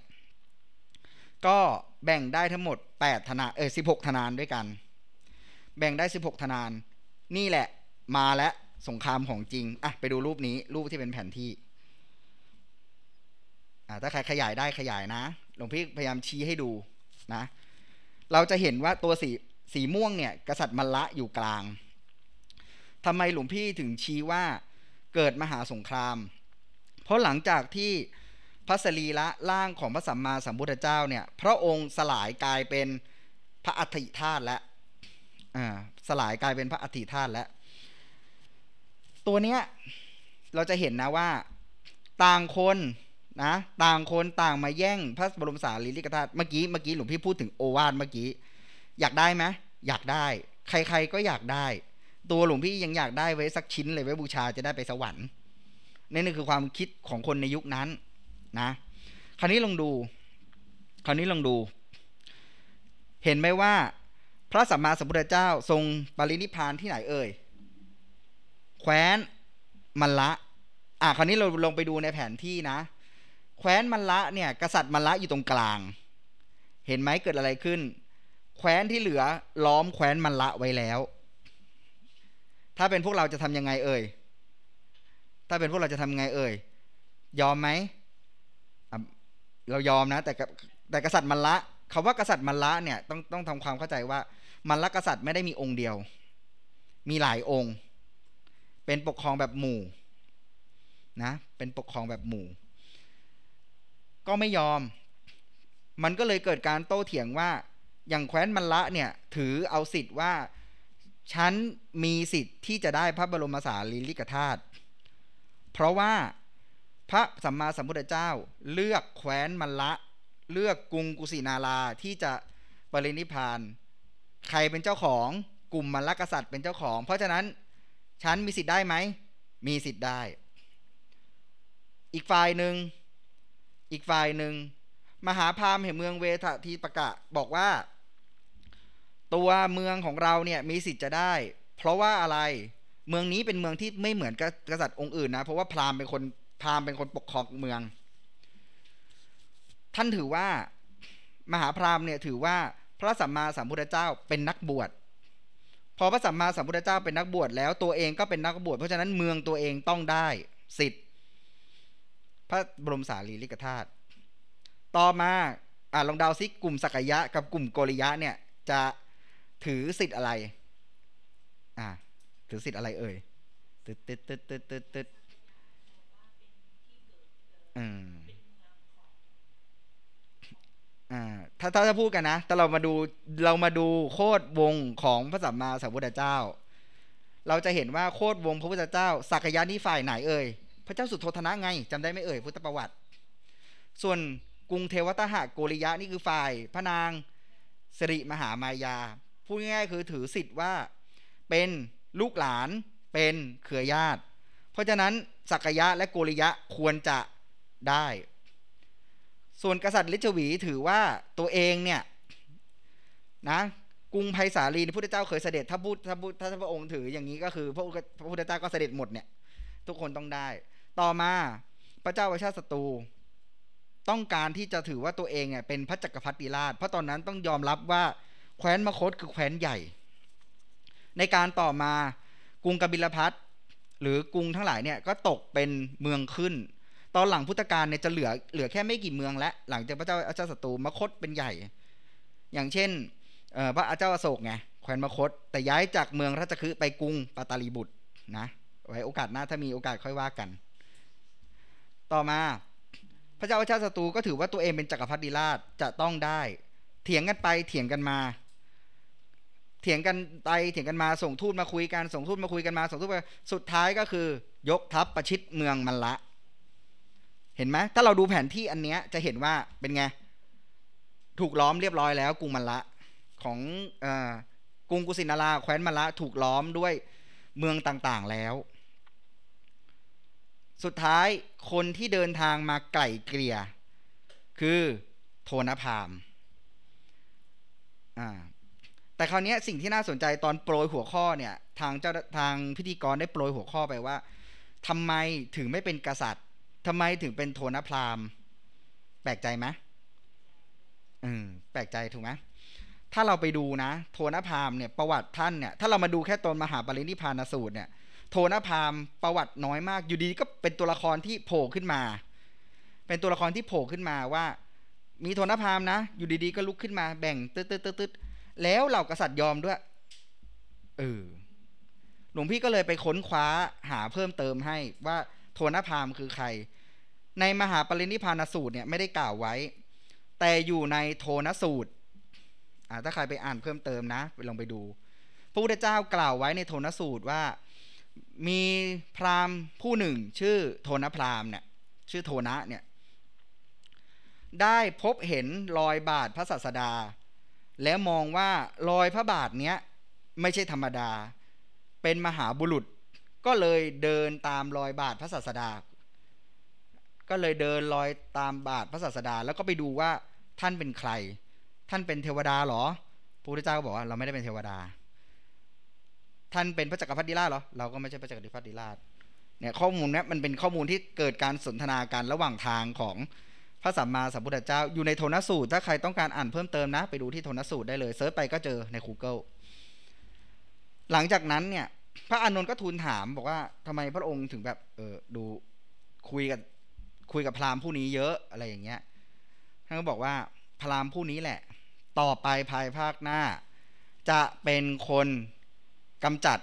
ก็แบ่งได้ทั้งหมด8ธนาเออหกธนานด้วยกัน แบ่งได้ 16 ธนาน นี่แหละมาและสงครามของจริงอ่ะไปดูรูปนี้รูปที่เป็นแผนที่อ่าถ้าใครขยายได้ขยายนะ หลวงพี่พยายามชี้ให้ดูนะเราจะเห็นว่าตัวสีสีม่วงเนี่ยกษัตริย์มละอยู่กลางทำไมหลวงพี่ถึงชี้ว่าเกิดมหาสงคราม เพราะหลังจากที่พระสรีละร่างของพระสัมมาสัมพุทธเจ้าเนี่ยพระองค์สลายกลายเป็นพระอัฐิธาตุและสลายกลายเป็นพระอัฐิธาตุแล้วตัวเนี้ยเราจะเห็นนะว่าต่างคนนะต่างคนต่างมาแย่ง พระบรมสารีริกธาตุเมื่อกี้เมื่อกี้หลวงพี่พูดถึงโอวาทเมื่อกี้อยากได้ไหมอยากได้ใครๆก็อยากได้ ตัวหลวงพี่ยังอยากได้ไว้สักชิ้น เลยไว้บูชาจะได้ไปสวรรค์นี่นี่คือความคิดของคนในยุคนั้นนะ คราวนี้ลองดู คราวนี้ลองดู เห็นไหมว่า พระสัมมาสัมพุทธเจ้าทรงปรินิพานที่ไหนเอ่ยแคว้นมัลละอ่ะคราวนี้เราลงไปดูในแผนที่นะแคว้นมัลละเนี่ย กษัตริย์มัลละอยู่ตรงกลาง เห็นไหมเกิดอะไรขึ้นแคว้นที่เหลือล้อมแคว้นมันละไว้แล้ว ถ้าเป็นพวกเราจะทํำยังไงเอ่ย ถ้าเป็นพวกเราจะทังไงเอ่ย ยอมไหมเรายอมนะแต่แต่กษัตริย์มันละคาว่ากษัตริย์มันละเนี่ยต้องต้องทำความเข้าใจว่ามันละกษัตริย์ไม่ได้มีองค์เดียว มีหลายองค์ เป็นปกครองแบบหมู่นะ เป็นปกครองแบบหมู่ ก็ไม่ยอม มันก็เลยเกิดการโต้เถียงว่าอย่างแคว้นมัลละเนี่ยถือเอาสิทธิ์ว่าฉันมีสิทธิ์ที่จะได้พระบรมสารีริกธาตุเพราะว่าพระสัมมาสัมพุทธเจ้าเลือกแคว้นมัลละ เลือกกรุงกุสินารา ที่จะปรินิพาน ใครเป็นเจ้าของกลุ่มมัลลกษัตริย์เป็นเจ้าของ เพราะฉะนั้น ฉันมีสิทธิ์ได้ไหม มีสิทธิ์ได้ อีกฝ่ายหนึ่งอีกฝ่ายหนึ่งมหาพราหมณ์แห่งเมืองเวททีปะกะบอกว่าตัวเมืองของเราเนี่ยมีสิทธิ์จะได้ เพราะว่าอะไรเมืองนี้เป็นเมืองที่ไม่เหมือนกษัตริย์องค์อื่นนะเพราะว่าพราหมณ์เป็นคนพราหมณ์เป็นคนปกครองเมือง ท่านถือว่ามหาพราหมณ์เนี่ยถือว่าพระสัมมาสัมพุทธเจ้าเป็นนักบวชพอพระสัมมาสัมพุทธเจ้าเป็นนักบวชแล้วตัวเองก็เป็นนักบวชเพราะฉะนั้นเมืองตัวเองต้องได้สิทธิ์ พระบรมสารีริกธาตุต่อมาอ่าลองเดาซิกลุ่มสักยะกับกลุ่มโกริยะเนี่ยจะถือสิทธิ์อะไร อ่า ถือสิทธิ์อะไร เอ่ยตึ๊ดตึ๊ดตึ๊ดตึ๊ดตึ๊ดตึ๊ดอืม่า ถ้า ถ้าจะพูดกัน นะแต่เรามาดู เรามาดู โคดวงของพระสัมมาสัมพุทธเจ้า เรา จะ เห็น ว่า โคดวง พระพุทธเจ้า สักยะนี่ฝ่าย ไหน เอ่ย พระเจ้าสุโธทนะไงจำได้ไหมเอ่ย พุทธประวัติ ส่วนกรุงเทวตหะโกริยะนี่คือฝ่าย พระนางสิริมหามายาพูดง่ายๆคือถือสิทธิ์ว่าเป็นลูกหลานเป็นเขือญาติ เพราะฉะนั้นสักยะและโกริยะควรจะได้ ส่วนกษัตริย์ลิชวีถือว่าตัวเองเนี่ยนะกรุงไพศาลีพระพุทธเจ้าเคยเสด็จถ้าพูดถ้าพูดถ้าพระองค์ถืออย่างนี้ก็คือพระพระพุทธเจ้าก็เสด็จหมดเนี่ยทุกคนต้องได้ ต่อมาพระเจ้าวชาสศัตรูต้องการที่จะถือว่าตัวเองเนี่ยเป็นพระจักรพรรดิราชเพราะตอนนั้นต้องยอมรับว่าแคว้นมคตคือแคว้นใหญ่ ในการต่อมากรุงกบิลพัทหรือกรุงทั้งหลายเนี่ยก็ตกเป็นเมืองขึ้นตอนหลังพุทธกาลเนี่ยจะเหลือเหลือแค่ไม่กี่เมืองและ หลังจากพระเจ้าอาชาศัตรูมคตเป็นใหญ่ อย่างเช่นพระอาเจ้าอโศกไงแคว้นมคตแต่ย้ายจากเมืองราชคฤห์ไปกรุงปาตาลีบุตรนะไว้โอกาสหน้าถ้ามีโอกาสค่อยว่ากัน ต่อมาพระเจ้าอาชาศัตรูก็ถือว่าตัวเองเป็นจักรพรรดิราชจะต้องได้เถียงกันไปเถียงกันมาถียงกันไปเถียงกันมาส่งทูตมาคุยกันส่งทูตมาคุยกันมาส่งทูตมาสุดท้ายก็คือยกทัพประชิดเมืองมันละ เห็นไหมถ้าเราดูแผนที่อันเนี้ยจะเห็นว่าเป็นไง ถูกล้อมเรียบร้อยแล้วกรุงมันละของกรุงกุสินาราแคว้นมันละถูกล้อมด้วยเมืองต่างๆแล้ว สุดท้ายคนที่เดินทางมาไก่เกลี่ย คือโทนพามอ่าแต่คราวนี้สิ่งที่น่าสนใจตอนโปรยหัวข้อเนี่ย ทางเจ้าทางพิธีกรได้โปรยหัวข้อไปว่า ทำไมถึงไม่เป็นกษัตริย์ ทำไมถึงเป็นโทนพราหมณ์แปลกใจไหมอืมแปลกใจถูกไหมถ้าเราไปดูนะ โทนพราหมณ์เนี่ยประวัติท่านเนี่ยถ้าเรามาดูแค่ตนมหาปรินิพานสูตรเนี่ย โทนพราหมณ์ประวัติน้อยมาก อยู่ดีก็เป็นตัวละครที่โผล่ขึ้นมา เป็นตัวละครที่โผล่ขึ้นมาว่า มีโทนพราหมณ์นะอยู่ดีๆก็ลุกขึ้นมาแบ่งต๊ดดแล้วเหล่ากษัตริย์ยอมด้วยเออหลวงพี่ก็เลยไปค้นคว้าหาเพิ่มเติมให้ว่าโทนพามคือใคร ในมหาปรินิพานสูตรเนี่ย ไม่ได้กล่าวไว้ แต่อยู่ในโทนสูตรอ่าถ้าใครไปอ่านเพิ่มเติมนะไปลองไปดู พระพุทธเจ้ากล่าวไว้ในโทนสูตรว่ามีพราหมณ์ผู้หนึ่งชื่อโทนพราหมณ์เนี่ย ชื่อโทนะเนี่ยได้พบเห็นรอยบาดพระศาสดาแล้วมองว่ารอยพระบาทเนี้ยไม่ใช่ธรรมดา เป็นมหาบุรุษ ก็เลยเดินตามรอยบาทพระศาสดา ก็เลยเดินรอยตามบาทพระศาสดาแล้วก็ไปดูว่าท่านเป็นใคร ท่านเป็นเทวดาหรอพระุเจ้าก็บอกว่าเราไม่ได้เป็นเทวดา ท่านเป็นพระจักรพรรดิราชหรอ เราก็ไม่ใช่พระจักรพรรดิราชเนี่ยข้อมูลนี้มันเป็นข้อมูลที่เกิดการสนทนาการระหว่างทางของพระสัมมาสัมพุทธเจ้า อยู่ในโทนสูตร ถ้าใครต้องการอ่านเพิ่มเติมนะ ไปดูที่โทนสูตรได้เลย เซิร์ชไปก็เจอใน Google หลังจากนั้นเนี่ย พระอานนท์ก็ทูลถาม บอกว่าทำไมพระองค์ถึงแบบ เออ ดู คุยกับ คุยกับพราหมณ์ผู้นี้เยอะ อะไรอย่างเงี้ย ท่านก็บอกว่า พราหมณ์ผู้นี้แหละ ต่อไปภายภาคหน้า จะเป็นคนกำจัด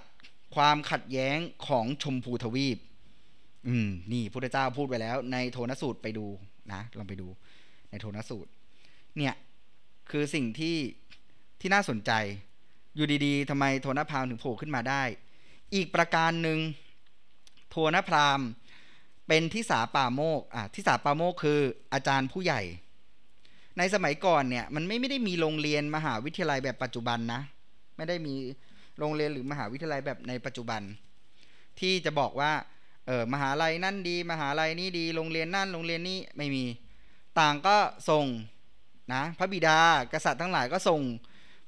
ความขัดแย้งของชมพูทวีป อืม นี่พุทธเจ้าพูดไปแล้วในโทนสูตรไปดูนะลองไปดูในโทนสูตรเนี่ยคือสิ่งที่ที่น่าสนใจอยู่ดีๆทำไมโทนพรามถึงโผล่ขึ้นมาได้ อีกประการหนึ่งโทนพรามเป็นทิสาป่าโมกอ่ะทิสาป่าโมกคืออาจารย์ผู้ใหญ่ ในสมัยก่อนเนี่ยมันไม่ไม่ได้มีโรงเรียนมหาวิทยาลัยแบบปัจจุบันนะไม่ได้มีโรงเรียนหรือมหาวิทยาลัยแบบในปัจจุบัน ที่จะบอกว่าเออมหาลัยนั่นดีมหาลัยนี่ดีโรงเรียนนั่นโรงเรียนนี้ไม่มี ต่างก็ส่งนะพระบิดากษัตริย์ทั้งหลายก็ส่ง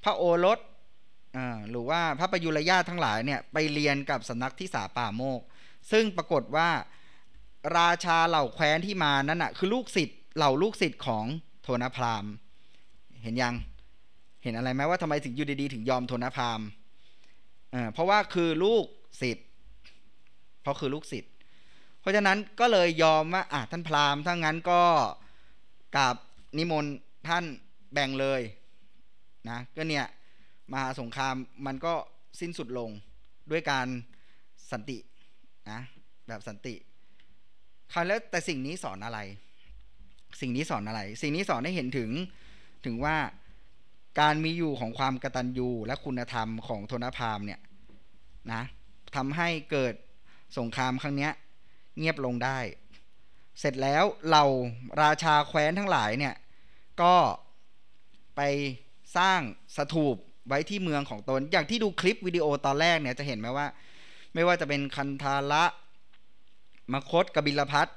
พระโอรสหรือว่าพระประยุรญาทั้งหลายเนี่ยไปเรียนกับสำนักที่สาป่าโมก ซึ่งปรากฏว่าราชาเหล่าแคว้นที่มานั้นอ่ะคือลูกศิษย์เหล่าลูกศิษย์ของโทนพรามเห็นยังเห็นอะไรไหมว่าทำไมถึงอยู่ดีๆถึงยอมโทนพรามเพราะว่าคือลูกศิษย์เพราะคือลูกศิษย์ เพราะฉะนั้นก็เลยยอมว่าอ่ะท่านพราหมณ์ ถ้างั้นก็กับนิมนต์ท่านแบ่งเลยนะ ก็เนี่ยมหาสงครามมันก็สิ้นสุดลงด้วยการสันตินะ แบบสันติคราวแล้วแต่สิ่งนี้สอนอะไร สิ่งนี้สอนอะไร สิ่งนี้สอนให้เห็นถึงถึงว่าการมีอยู่ของความกตัญญูและคุณธรรมของโทนพามเนี่ยนะทำให้เกิดสงครามครั้งเนี้ยเงียบลงได้ เสร็จแล้วเราราชาแคว้นทั้งหลายเนี่ยก็ไปสร้างสถูปไว้ที่เมืองของตน อย่างที่ดูคลิปวิดีโอตอนแรกเนี่ยจะเห็นไหมว่า ไม่ว่าจะเป็นคันธาระมคตกบิลพัท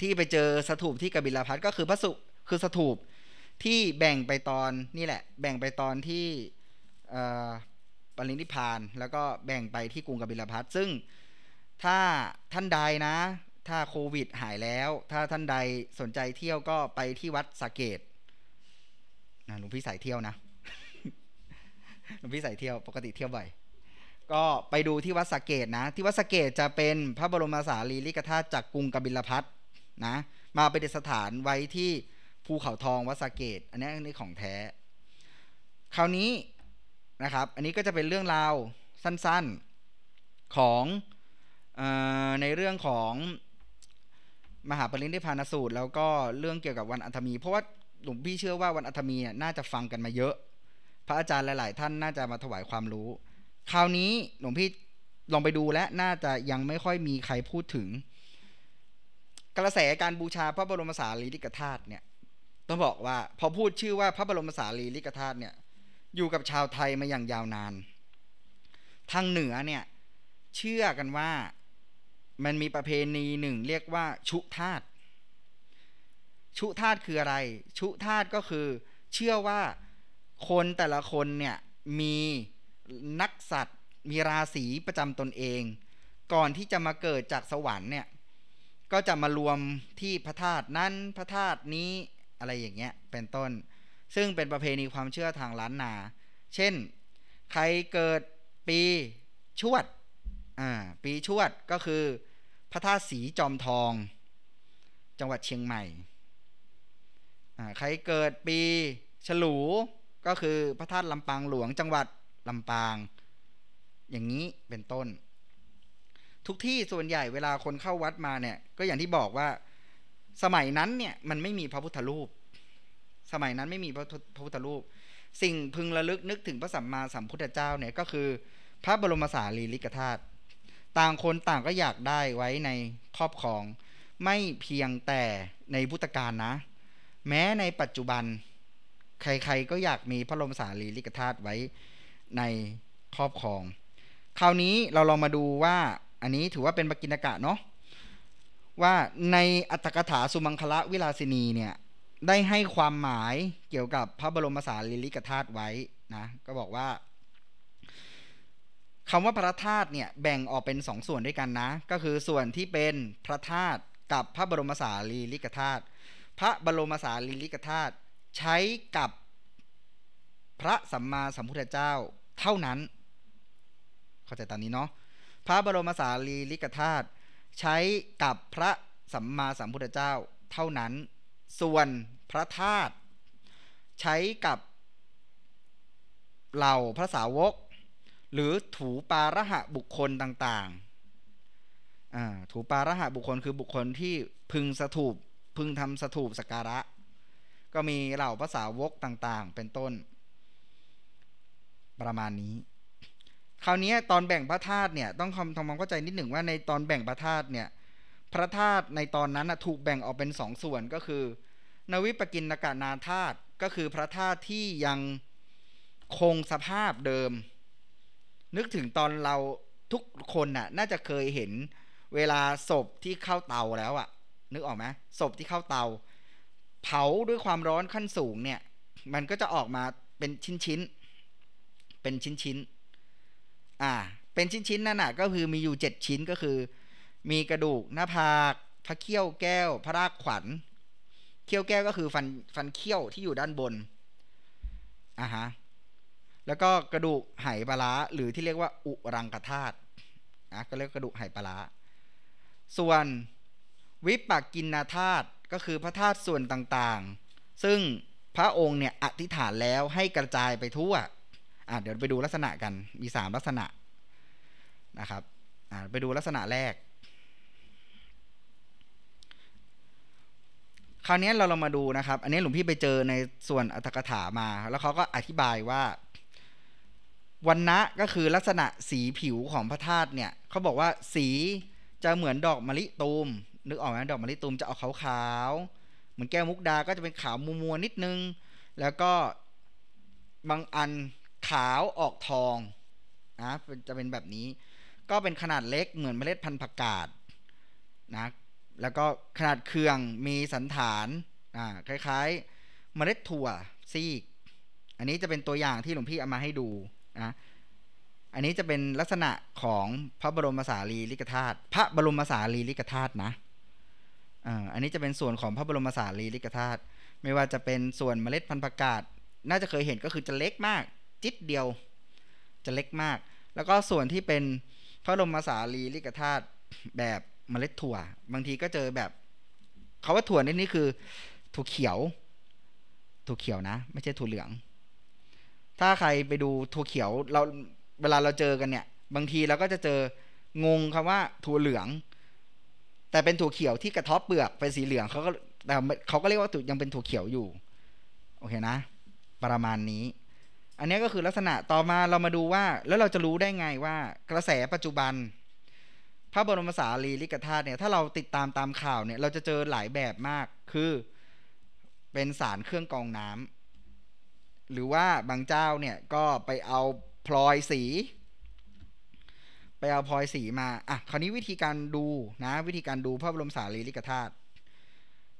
ที่ไปเจอสถูปที่กบิลพัทก็คือพระสุคือสถูปที่แบ่งไปตอนนี่แหละแบ่งไปตอนที่ปรินิพาน แล้วก็แบ่งไปที่กรุงกบิลพัทซึ่งถ้าท่านใดนะ ถ้าโควิดหายแล้ว ถ้าท่านใดสนใจเที่ยวก็ไปที่วัดสาเกตนะหลวงพี่สายเที่ยวนะ หลวงพี่สายเที่ยว ปกติเที่ยวบ่อย ก็ไปดูที่วัดสเกตนะ ที่วัดสเกตจะเป็นพระบรมสารีริกธาตุจากกรุงกบิลพัทนะ มาป็นดถานไว้ที่ภูเขาทองวัดสเกต อันนี้อันนี้ของแท้ คราวนี้นะครับ อันนี้ก็จะเป็นเรื่องราวสั้น ๆ ของในเรื่องของมหาปรินิพพานสูตร แล้วก็เรื่องเกี่ยวกับวันอัฐมี เพราะว่าหลวงพี่เชื่อว่าวันอัฐมีเนี่ยน่าจะฟังกันมาเยอะ พระอาจารย์หลายๆ ท่าน น่าจะมาถวายความรู้ คราวนี้หลวงพี่ ลองไปดูและน่าจะยังไม่ค่อยมีใครพูดถึง กระแสการบูชาพระบรมสารีริกธาตุเนี่ยต้องบอกว่าพอพูดชื่อว่าพระบรมสารีริกธาตุเนี่ยอยู่กับชาวไทยมาอย่างยาวนานทางเหนือเนี่ยเชื่อกันว่ามันมีประเพณีหนึ่งเรียกว่าชุธาตชุธาตคืออะไร ชุธาตก็คือเชื่อว่าคนแต่ละคนเนี่ย มีนักสัตว์มีราศีประจำตนเอง ก่อนที่จะมาเกิดจากสวรรค์เนี่ยก็จะมารวมที่พระธาตุนั้นพระธาตุนี้อะไรอย่างเงี้ยเป็นต้น ซึ่งเป็นประเพณีความเชื่อทางล้านนา เช่น ใครเกิดปีชวด อ่าปีชวดก็คือพระธาตุสีจอมทอง จังหวัดเชียงใหม่ ใครเกิดปีฉลูก็คือพระธาตุลำปาง หลวง จังหวัดลำปาง อย่างนี้เป็นต้น ทุกที่ส่วนใหญ่เวลาคนเข้าวัดมาเนี่ย ก็อย่างที่บอกว่า สมัยนั้น เนี่ย มันไม่มีพระพุทธรูป สมัยนั้นไม่มีพระพุทธรูป สิ่งพึงระลึกนึกถึงพระสัมมาสัมพุทธเจ้าเนี่ยก็คือ พระบรมสารีริกธาตุต่างคนต่างก็อยากได้ไว้ในครอบครองไม่เพียงแต่ในพุทธกาลนะ แม้ในปัจจุบันใครๆก็อยากมีพระลมสารีริกธาตุไว้ในครอบครอง คราวนี้เราลองมาดูว่าอันนี้ถือว่าเป็นปกินกะเนาะว่าในอัตถกถาสุมังคละวิลาสินีเนี่ยได้ให้ความหมายเกี่ยวกับพระบรมสารีริกธาตุไว้นะก็บอกว่าคำว่าพระธาตุเนี่ยแบ่งออกเป็นสองส่วนด้วยกันนะ ก็คือส่วนที่เป็นพระธาตุกับพระบรมสารีริกธาตุพระบรมสารีริกธาตุใช้กับพระสัมมาสัมพุทธเจ้าเท่านั้น เข้าใจตอนนี้เนาะพระบรมสารีริกธาตุใช้กับพระสัมมาสัมพุทธเจ้าเท่านั้น ส่วนพระธาตุใช้กับเหล่าพระสาวกหรือถูปาระหะบุคคลต่างๆ ถูปาระหะบุคคลคือบุคคลที่พึงสถูปพึงทำสถูปสักการะ ก็มีเหล่าภาษาวกต่างๆ เป็นต้น ประมาณนี้ คราวนี้ตอนแบ่งพระธาตุเนี่ยต้องทำความเข้าใจนิดหนึ่งว่าในตอนแบ่งพระธาตุเนี่ยพระธาตุในตอนนั้นถูกแบ่งออกเป็นสองส่วนก็คือ นวิปกินกานาธาตุก็คือพระธาตุที่ยังคงสภาพเดิมนึกถึงตอนเราทุกคนน่ะ น่าจะเคยเห็นเวลาศพที่เข้าเตาแล้วอะ่ะ นึกออกไหมศพที่เข้าเตา เผาด้วยความร้อนขั้นสูงเนี่ย มันก็จะออกมาเป็นชิ้นชิ้น เป็นชิ้นชิ้นอ่าเป็นชิ้นชิ้นนั่นน่ะ ก็คือมีอยู่เจ็ดชิ้นก็คือ มีกระดูกหน้าผากพระเขี้ยวแก้ว พระรากขวัญ เขี้ยวแก้วก็คือฟันฟันเขี้ยวที่อยู่ด้านบนอ่าฮะแล้วก็กระดูกไหปลา หรือที่เรียกว่าอุรังกธาตุนะก็เรียกกระดูกไหปลาส่วนวิปากกินนาธาตุก็คือพระธาตุส่วนต่างๆ ซึ่งพระองค์เนี่ยอธิษฐานแล้วให้กระจายไปทั่วอ่ะเดี๋ยวไปดูลักษณะกันมีสามลักษณะนะครับอ่ะ ไปดูลักษณะแรก คราวนี้เราเรามาดูนะครับ อันนี้หลวงพี่ไปเจอในส่วนอัตถกถามา แล้วเขาก็อธิบายว่าวันนะก็คือลักษณะสีผิวของพระธาตุเนี่ยเขาบอกว่าสีจะเหมือนดอกมะลิตูมนึกออกไหมดอกมะลิตูมจะออกขาวๆเหมือนแก้วมุกดาก็จะเป็นขาวมัวๆนิดนึง แล้วก็บางอันขาวออกทองนะจะเป็นแบบนี้ ก็เป็นขนาดเล็กเหมือนเมล็ดพันธุ์ผักกาดนะแล้วก็ขนาดเครืองมีสันฐานคล้ายๆ เมล็ดถั่วซีกอันนี้จะเป็นตัวอย่างที่หลวงพี่เอามาให้ดูนะอันนี้จะเป็นลักษณะของพระบรมสารีริกธาตุ พระบรมสารีริกธาตุนะ อันนี้จะเป็นส่วนของพระบรมสารีริกธาตุ ไม่ว่าจะเป็นส่วนเมล็ดพันธุ์ประกาศ น่าจะเคยเห็นก็คือจะเล็กมากจิตเดียว จะเล็กมาก แล้วก็ส่วนที่เป็นพระบรมสารีริกธาตุแบบเมล็ดถั่ว บางทีก็เจอแบบเขาว่าถั่วนี่นี่คือถั่วเขียว ถั่วเขียวนะไม่ใช่ถั่วเหลืองถ้าใครไปดูถั่วเขียวเราเวลาเราเจอกันเนี่ยบางทีเราก็จะเจอ งงคำว่าถั่วเหลือง แต่เป็นถั่วเขียวที่กระทบเปลือกเป็นสีเหลืองเขาก็แต่เขาก็เรียกว่ายังเป็นถั่วเขียวอยู่โอเคนะประมาณนี้ อันนี้ก็คือลักษณะต่อมาเรามาดูว่าแล้วเราจะรู้ได้ไงว่ากระแสปัจจุบัน พระบรมสารีริกธาตุเนี่ย ถ้าเราติดตามตามข่าวเนี่ยเราจะเจอหลายแบบมากคือเป็นสารเครื่องกองน้ำหรือว่าบางเจ้าเนี่ยก็ไปเอาพลอยสี ไปเอาพลอยสีมาอ่ะคราวนี้วิธีการดูนะวิธีการดูพระบรมสารีริกธาตุ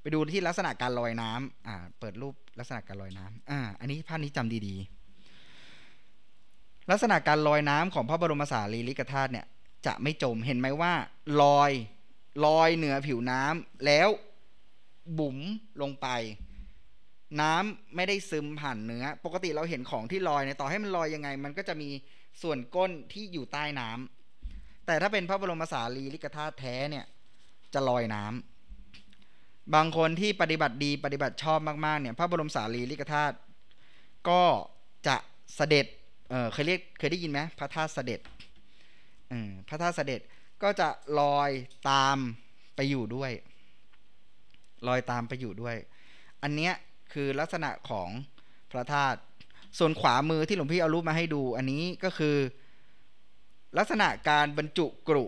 ไปดูที่ลักษณะการลอยน้ำอ่าเปิดรูปลักษณะการลอยน้ำอ่าอันนี้ภาพนี้จำดีๆ ลักษณะการลอยน้ำ ของพระบรมสารีริกธาตุเนี่ยจะไม่จมเห็นไหมว่า ลอยลอยเหนือผิวน้ำแล้วบุ๋มลงไปน้ำไม่ได้ซึมผ่านเนื้อ ปกติเราเห็นของที่ลอยเนี่ยต่อให้มันลอยยังไง มันก็จะมีส่วนก้นที่อยู่ใต้น้ำ แต่ถ้าเป็นพระบรมสารีริกธาตุแท้เนี่ยจะลอยน้ำ บางคนที่ปฏิบัติดีปฏิบัติชอบมากๆเนี่ยพระบรมสารีริกธาตุก็จะเสด็จเออเคยเรียกเคยได้ยินไหมพระธาตุเสด็จอพระธาตุเสด็จก็จะลอยตามไปอยู่ด้วย ลอยตามไปอยู่ด้วย อันเนี้ยคือลักษณะของ พระธาตุส่วนขวามือที่หลวงพี่ เอารูปมาให้ดูอันนี้ก็คือ ลักษณะการบรรจุกรุ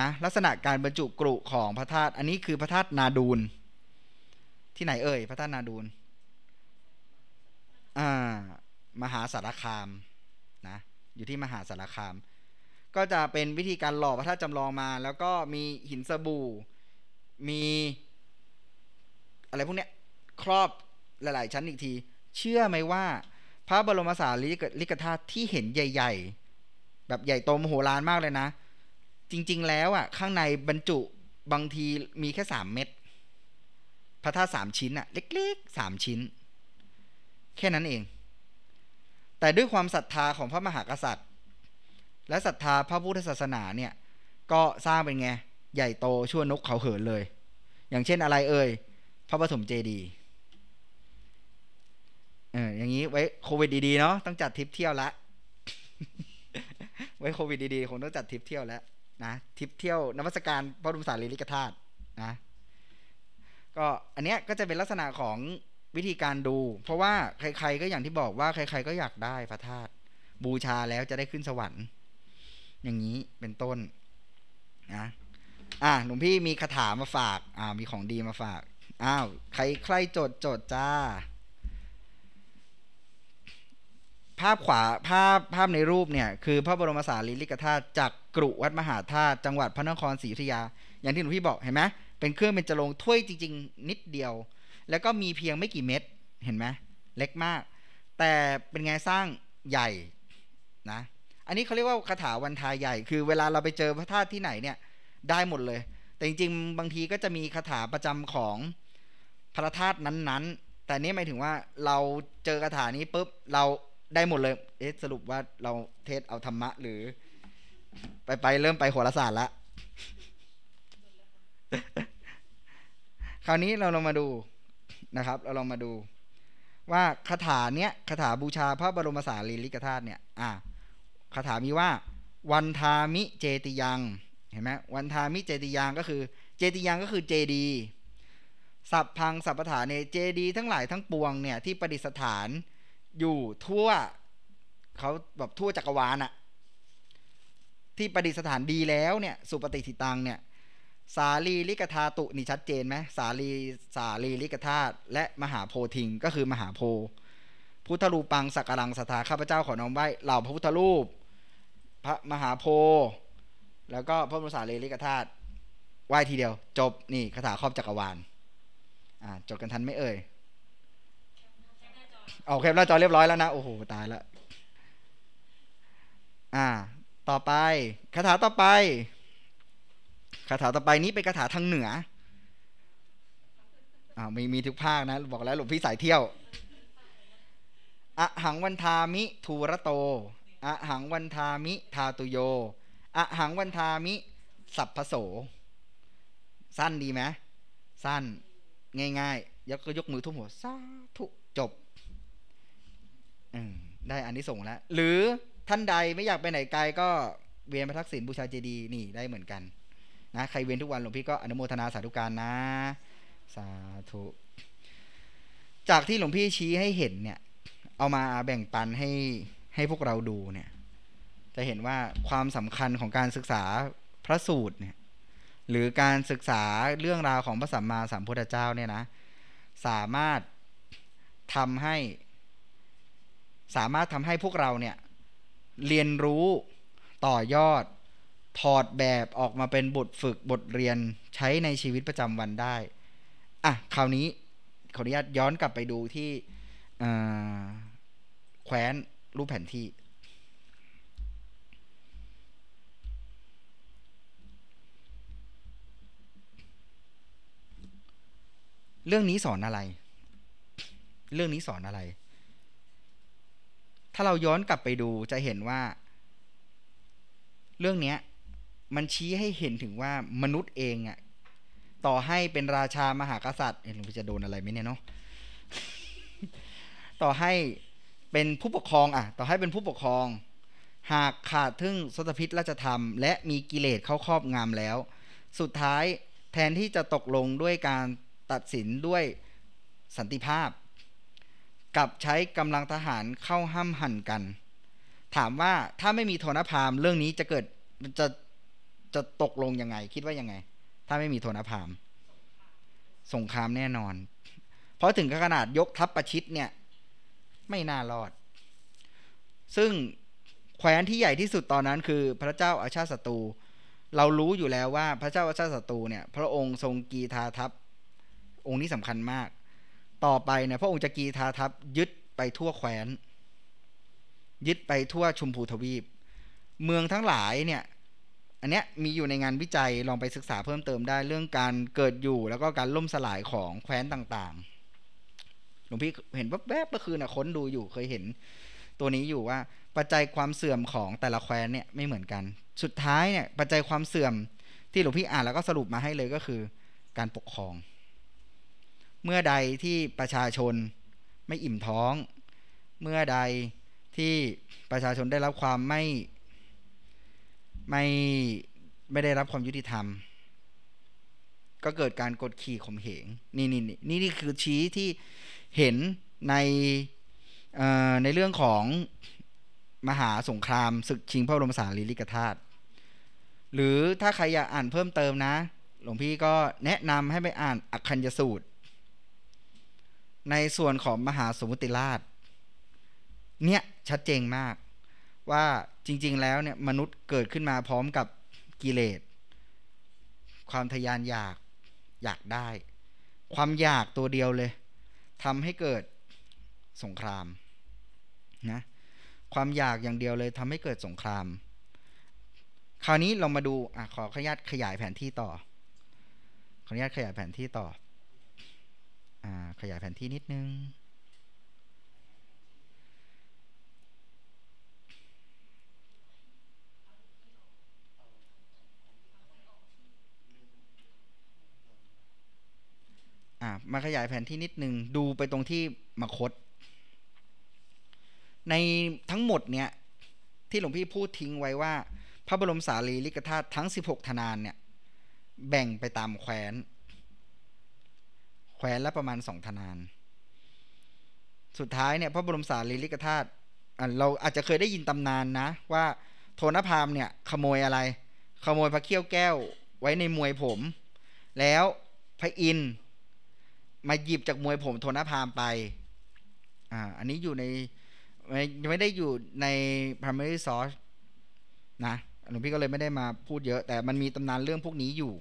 นะลักษณะการบรรจุกรุของพระธาตุอันนี้คือพระธาตุนาดูนที่ไหนเอ่ยพระธาตุนาดูนอ่ามหาสารคามนะอยู่ที่มหาสารคาม ก็จะเป็นวิธีการหล่อ พระธาตุจำลองมา แล้วก็มีหินสบู่มีอะไรพวกเนี้ยครอบหลายๆชั้นอีกที เชื่อไหมว่าพระบรมสารีริกธาตุที่เห็นใหญ่ๆ แบบใหญ่โตมโหฬารมากเลยนะ จริงๆแล้วอ่ะ ข้างในบรรจุบางทีมีแค่สามเม็ดพระธาตุสามชิ้นอ่ะเล็กๆสามชิ้น แค่นั้นเอง แต่ด้วยความศรัทธาของพระมหากษัตริย์ และศรัทธาพระพุทธศาสนาเนี่ย ก็สร้างเป็นไง ใหญ่โตชั่วนกเขาเหินเลย อย่างเช่นอะไรเอ่ยพระปฐมเจดีย์อออย่างนี้ไว้โควิดดี ๆเนาะต้องจัดทริปเที่ยวละ ไว้โควิดดีๆคงต้องจัดทริปเที่ยวแล้วนะทริปเที่ยวนวัตการพระรุมสารีริกธาตุนะ ก็อันเนี้ยก็จะเป็นลักษณะของวิธีการดู เพราะว่าใครๆก็อย่างที่บอกว่า ใคร ๆ ก็อยากได้พระธาตุบูชาแล้วจะได้ขึ้นสวรรค์ อย่างนี้เป็นต้นนะอ่ะหลวงพี่มีคาถามาฝาก อ่า มีของดีมาฝากอ้าวใครใครจดจดจ้าภาพขวาภาพภาพในรูปเนี่ย คือพระบรมสารีริกธาตุจากกรุวัดมหาธาตุจังหวัดพระนครศรีอยุธยา อย่างที่หลวงพี่บอก เห็นไหม เป็นเครื่องเป็นจรงถ้วยจริง ๆ นิดเดียว แล้วก็มีเพียงไม่กี่เม็ด เห็นไหม เล็กมาก แต่เป็นไงสร้างใหญ่ นะ อันนี้เขาเรียกว่าคาถาวันทาใหญ่ คือเวลาเราไปเจอพระธาตุที่ไหนเนี่ยได้หมดเลย แต่จริง ๆบางทีก็จะมีคาถาประจำของพระธาตุนั้นๆ แต่นี่หมายถึงว่าเราเจอคาถานี้ปุ๊บเราได้หมดเลย เอ๊ะสรุปว่าเราเทศเอาธรรมะหรือ ไปไปเริ่มไปโหราศาสตร์ละ คราวนี้เราลองมาดูนะครับ เราลองมาดู ว่าคาถาเนี้ยคาถาบูชาพระบรมสารีริกธาตุเนี่ยอ่าคาถามีว่า วันทามิเจติยัง เห็นไหมวันทามิเจติยังก็คือ เจติยังก็คือเจดี สัพพังสัพปฐานเนเจดี ทั้งหลายทั้งปวงเนี่ยที่ประดิษฐานอยู่ทั่วเขาแบบทั่วจักรวาลอะที่ประดิษฐานดีแล้วเนี่ยสุปฏิทิตังเนี่ยสาลีลิกธาตุนี่ชัดเจนไหมสาลีสาลีลิกธาตุและมหาโพธิงก็คือมหาโพพุทธรูปังสักการังสถาข้าพเจ้าขอน้อมไหวเหล่าพระพุทธรูป พระมหาโพแล้วก็พระมสาลลลิกธาตุไหวทีเดียว จบนี่คาถาครอบจักรวาลอ่าจดกันทันไม่เอ่ยเอาแคมหน้าจอเรียบร้อยแล้วนะโอ้โหตายละอ่าต่อไปคาถาต่อไปคาถาต่อไปนี้เป็นคาถาทางเหนืออ่ามีมีทุกภาคนะ บอกแล้วหลวงพี่สายเที่ยวอะหังวันทามิทูระโตอะหังวันทามิทาตุโยอะหังวันทามิ สัพพโสสั้นดีไหมสั้น ง่ายๆแล้วก็ยกมือทุ่มหัวสาธุจบได้อันนี้ส่งแล้ว หรือท่านใดไม่อยากไปไหนไกลก็เวียนพระทักษิณบูชาเจดีนี่ได้เหมือนกัน นะใครเวียนทุกวันหลวงพี่ก็อนุโมทนาสาธุการนะสาธุ จากที่หลวงพี่ชี้ให้เห็นเนี่ย เอามาแบ่งปันให้ให้พวกเราดูเนี่ย จะเห็นว่าความสำคัญของการศึกษาพระสูตรเนี่ย หรือการศึกษาเรื่องราวของพระสัมมาสัมพุทธเจ้าเนี่ยนะ สามารถทำให้สามารถทำให้พวกเราเนี่ย เรียนรู้ต่อยอดถอดแบบออกมาเป็นบทฝึกบทเรียนใช้ในชีวิตประจำวันได้ อ่ะ คราวนี้ขออนุญาตย้อนกลับไปดูที่แคว้นรูปแผนที่ เรื่องนี้สอนอะไร เรื่องนี้สอนอะไรถ้าเราย้อนกลับไปดูจะเห็นว่า เรื่องเนี้ยมันชี้ให้เห็นถึงว่ามนุษย์เองอะต่อให้เป็นราชามหากษัตริย์เอ็งจะโดนอะไรไหมเนี่ยเนาะต่อให้เป็นผู้ปกครองอะต่อให้เป็นผู้ปกครอง หากขาดทึ่งสตพิษราชธรรม และมีกิเลสเข้าครอบงำแล้ว สุดท้ายแทนที่จะตกลงด้วยการตัดสินด้วยสันติภาพกับใช้กำลังทหารเข้าห้ามหันกัน ถามว่าถ้าไม่มีโทนพามเรื่องนี้จะเกิดจะจะตกลงยังไง คิดว่ายังไง ถ้าไม่มีโทนพามสงครามแน่นอน เพราะถึงขนาดยกทัพประชิดเนี่ยไม่น่ารอด ซึ่งแคว้นที่ใหญ่ที่สุดตอนนั้นคือพระเจ้าอาชาติศัตรูเรารู้อยู่แล้วว่าพระเจ้าอาชาติศัตรูเนี่ยพระองค์ทรงกีธาทัพองค์นี้สำคัญมากต่อไปเนี่ยพระองค์จะกีทาทัพยึดไปทั่วแคว้นยึดไปทั่วชุมพูทวีป เมืองทั้งหลายเนี่ยอันเนี้ยมีอยู่ในงานวิจัยลองไปศึกษาเพิ่มเติมได้เรื่องการเกิดอยู่แล้วก็การล่มสลายของแคว้นต่างๆ หลวงพี่เห็นแวบๆเมื่อคืนนะค้นดูอยู่เคยเห็นตัวนี้อยู่ว่าปัจจัยความเสื่อมของแต่ละแคว้นเนี่ยไม่เหมือนกัน สุดท้ายเนี่ยปัจจัยความเสื่อมที่หลวงพี่อ่านแล้วก็สรุปมาให้เลยก็คือการปกครองเมื่อใดที่ประชาชนไม่อิ่มท้อง เมื่อใดที่ประชาชนได้รับความไม่ไม่ไม่ได้รับความยุติธรรม ก็เกิดการกดขี่ข่มเหง นี่นี่นี่นี่นี่คือชี้ที่เห็นในในเรื่องของมหาสงครามศึกชิงพระบรมสารีริกธาตุหรือถ้าใครอยากอ่านเพิ่มเติมนะ หลวงพี่ก็แนะนำให้ไปอ่านอักคัญยสูตรในส่วนของมหาสมุติราชเนี่ยชัดเจนมากว่าจริงๆ แล้วเนี่ยมนุษย์เกิดขึ้นมาพร้อมกับกิเลส ความทยานอยากอยากได้ ความอยากตัวเดียวเลยทำให้เกิดสงครามนะความอยากอย่างเดียวเลยทำให้เกิดสงคราม คราวนี้เรามาดูอขอขยาตขยายแผนที่ต่อ ขออนุญาตขยายแผนที่ต่อขยายแผนที่นิดนึงมาขยายแผนที่นิดนึง ดูไปตรงที่มคต ในทั้งหมดเนี่ยที่หลวงพี่พูดทิ้งไว้ว่า พระบรมสารีริกธาตุทั้ง 16ธนานเนี่ย แบ่งไปตามแคว้นแขวนละประมาณสองธนาน สุดท้ายเนี่ยพระบรมสารีริกธาตุเราอาจจะเคยได้ยินตำนานนะ ว่าโทนพามเนี่ยขโมยอะไร ขโมยพระเขี้ยวแก้วไว้ในมวยผม แล้วพระอิน มาหยิบจากมวยผมโทนพามไป อ่าอันนี้อยู่ในยังไม่ได้อยู่ในพระมริสอนะหลวงพี่ก็เลยไม่ได้มาพูดเยอะ แต่มันมีตำนานเรื่องพวกนี้อยู่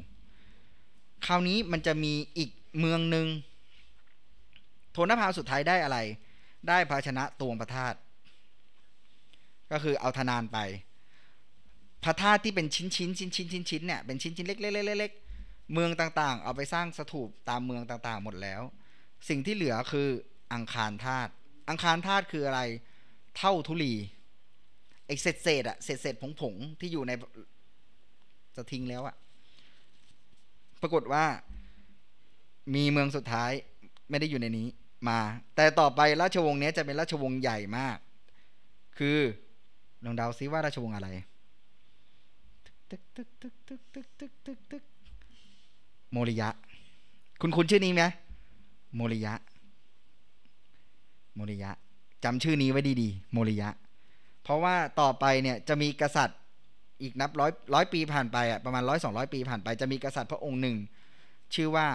คราวนี้มันจะมีอีกเมืองหนึ่งโทนภาสุดท้ายได้อะไร ได้ภาชนะตวงพระธาตุก็คือเอาธนานไปพระธาตุที่เป็นชิ้นชิ้นชิ้นชิ้นชิ้นชิ้นเนี่ยเป็นชิ้นชิ้นเล็กเล็กเล็กเมืองต่างๆเอาไปสร้างสถูปตามเมืองต่างๆ หมดแล้ว สิ่งที่เหลือคืออังคารธาตุอังคารธาตุคืออะไร เท่าทุลีไอเศษเศษอะเศษเศษผงผงที่อยู่ในจะทิ้งแล้วอะปรากฏว่ามีเมืองสุดท้ายไม่ได้อยู่ในนี้มา แต่ต่อไปราชวงศ์นี้จะเป็นราชวงศ์ใหญ่มาก คือลองเดาซิว่าราชวงศ์อะไรโมริยะ คุณคุณชื่อนี้ไหมโมริยะ โมริยะจำชื่อนี้ไว้ดีๆ โมริยะ เพราะว่าต่อไปเนี่ยจะมีกษัตริย์อีกนับร้อยร้อยปีผ่านไปอ่ะประมาณร้อยสองร้อยปี ผ่านไปจะมีกษัตริย์พระองค์หนึ่ง ชื่อว่า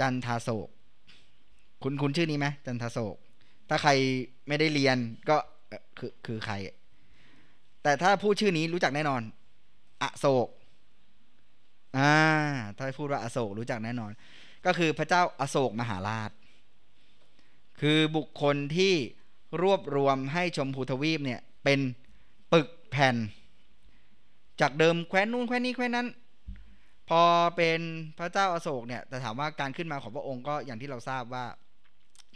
จันทาโศกคุณคุณชื่อนี้ไหมจันทาโศก ถ้าใครไม่ได้เรียนก็คือคือใคร แต่ถ้าพูดชื่อนี้รู้จักแน่นอน อโศกอ่าถ้าพูดว่าอโศกรู้จักแน่นอน ก็คือพระเจ้าอโศกมหาราช คือบุคคลที่รวบรวมให้ชมพูทวีปเนี่ยเป็นปึกแผ่นจากเดิมแคว้นนู้นแคว้นนี้แคว้นนั้น พอเป็นพระเจ้าอาโศกเนี่ยแต่ถามว่าการขึ้นมาของพระองค์ก็อย่างที่เราทราบว่า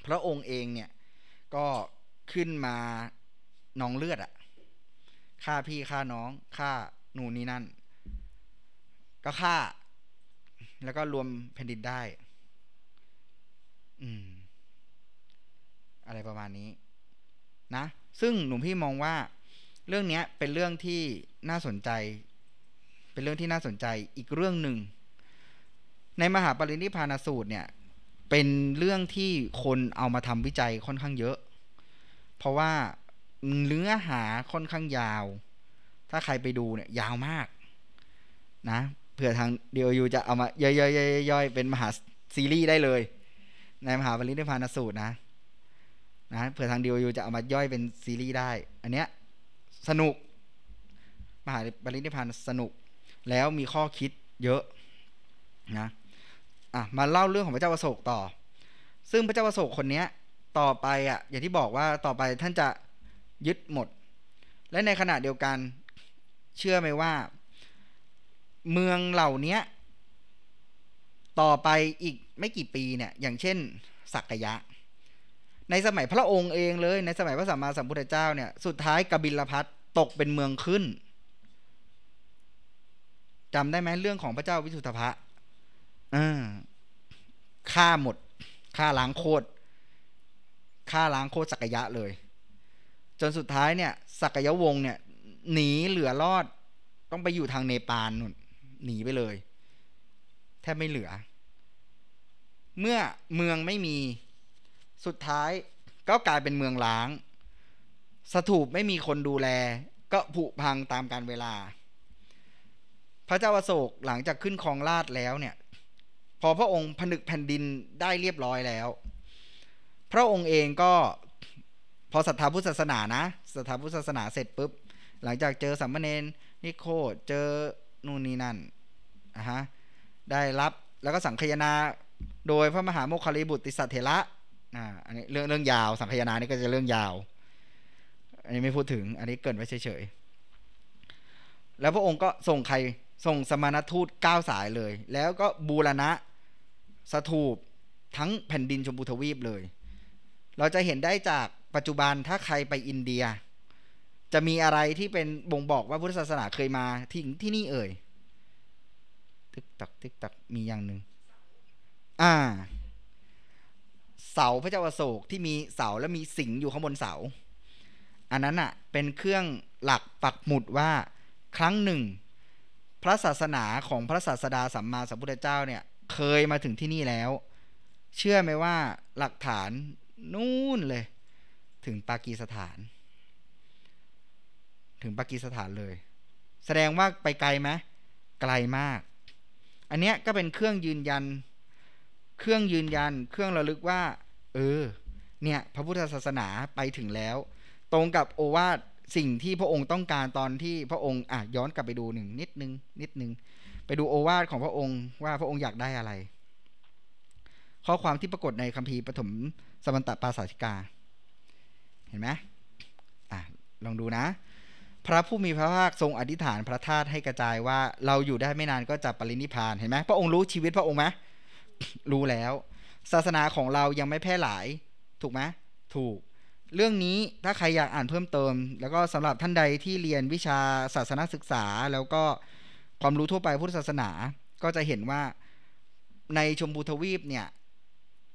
พระองค์เองเนี่ย ก็ขึ้นมานองเลือดอะฆ่าพี่ฆ่าน้องฆ่าหนูนี่นั่นก็ฆ่าแล้วก็รวมแผ่นดินได้อืมอะไรประมาณนี้ นะ ซึ่งหนุ่มพี่มองว่าเรื่องนี้เป็นเรื่องที่น่าสนใจ เป็นเรื่องที่น่าสนใจอีกเรื่องหนึ่ง ในมหาปรินิพานสูตรเนี่ย เป็นเรื่องที่คนเอามาทำวิจัยค่อนข้างเยอะ เพราะว่าเนื้อหาค่อนข้างยาว ถ้าใครไปดูเนี่ยยาวมากนะ เผื่อทางดีโอยูจะเอามาย่อยๆ เป็นมหาซีรีส์ได้เลย ในมหาปรินิพานสูตรนะนะ เผื่อทางดีโอยูจะเอามาย่อยเป็นซีรีส์ได้ อันเนี้ยสนุกมหาปรินิพานสนุกแล้วมีข้อคิดเยอะนะอ่ะมาเล่าเรื่องของพระเจ้าประโศกต่อ ซึ่งพระเจ้าประโศกคนเนี้ยต่อไปอ่ะอย่างที่บอกว่าต่อไปท่านจะยึดหมด และในขณะเดียวกันเชื่อไหมว่าเมืองเหล่านี้ ต่อไปอีกไม่กี่ปีเนี่ยอย่างเช่นสักยะในสมัยพระองค์เองเลยในสมัยพระสัมมาสัมพุทธเจ้าเนี่ยสุดท้ายกบิลพัทตกเป็นเมืองขึ้นจำได้ไหมเรื่องของพระเจ้าวิสุทธะอฆ่าหมดฆ่าล้างโคตรฆ่าล้างโคตรสักยะเลย จนสุดท้ายเนี่ย สักยะวง เนี่ยหนีเหลือรอด ต้องไปอยู่ทางเนปาลนุ่นหนีไปเลยแทบไม่เหลือ เมื่อเมืองไม่มีสุดท้ายก็กลายเป็นเมืองล้าง สถูปไม่มีคนดูแล ก็ผุพังตามการเวลา พระเจ้าอโศกหลังจากขึ้นครองราชแล้วเนี่ย พอพระองค์ผนึกแผ่นดินได้เรียบร้อยแล้ว พระองค์เองก็พอศรัทธาพุทธศาสนานะศรัทธาพุทธศาสนาเสร็จปุ๊บ หลังจากเจอสัมมาเนนนิโคเจอนู่นนี่นั่นนะฮะ ได้รับแล้วก็สังคยนาโดยพระมหาโมคคลิบุตรติสัตเถระอ่าอันนี้เรื่องเรื่องยาว สังคายนานี่ก็จะเรื่องยาว อันนี้ไม่พูดถึงอันนี้เกินไว้เฉยๆ แล้วพระองค์ก็ส่งใครส่งสมณทูตเก้าสายเลย แล้วก็บูรณะสถูปทั้งแผ่นดินชมพูทวีปเลย เราจะเห็นได้จากปัจจุบันถ้าใครไปอินเดีย จะมีอะไรที่เป็นบ่งบอกว่าพุทธศาสนาเคยมาท้งที่นี่เอ่ยตึกตัก ตึกตัก มีอย่างหนึ่งอ่าเสาพระเจ้าอโศกที่มีเสาและมีสิงอยู่ข้างบนเสาอันนั้นอะ่ะเป็นเครื่องหลักปักหมุดว่าครั้งหนึ่ง พระศาสนาของพระศาสดาสัมมาสัมพุทธเจ้าเนี่ยเคยมาถึงที่นี่แล้ว เชื่อไหมว่าหลักฐานนู่นเลย ถึงปากีสถาน ถึงปากีสถานเลย แสดงว่าไปไกลไหมไกลมาก อันเนี้ยก็เป็นเครื่องยืนยันเครื่องยืนยัน เครื่องระลึกว่าเออ เนี่ยพระพุทธศาสนาไปถึงแล้ว ตรงกับโอวาทสิ่งที่พระองค์ต้องการตอนที่พระองค์อ่ะย้อนกลับไปดูหนึ่งนิดนึงนิดนึงไปดูโอวาทของพระองค์ว่าพระองค์อยากได้อะไร ข้อความที่ปรากฏในคัมภีร์ปฐมสมันตปาสาธิกาเห็นไหมอ่ะลองดูนะ พระผู้มีพระภาคทรงอธิษฐานพระธาตุให้กระจายว่าเราอยู่ได้ไม่นานก็จะปรินิพานเห็นไหมพระองค์รู้ชีวิตพระองค์ไหมรู้แล้วศาสนาของเรายังไม่แพร่หลายถูกไหมถูก เรื่องนี้ถ้าใครอยากอ่านเพิ่มเติม แล้วก็สำหรับท่านใดที่เรียนวิชาศาสนาศึกษาแล้วก็ความรู้ทั่วไปพุทธศาสนา ก็จะเห็นว่าในชมพูทวีปเนี่ย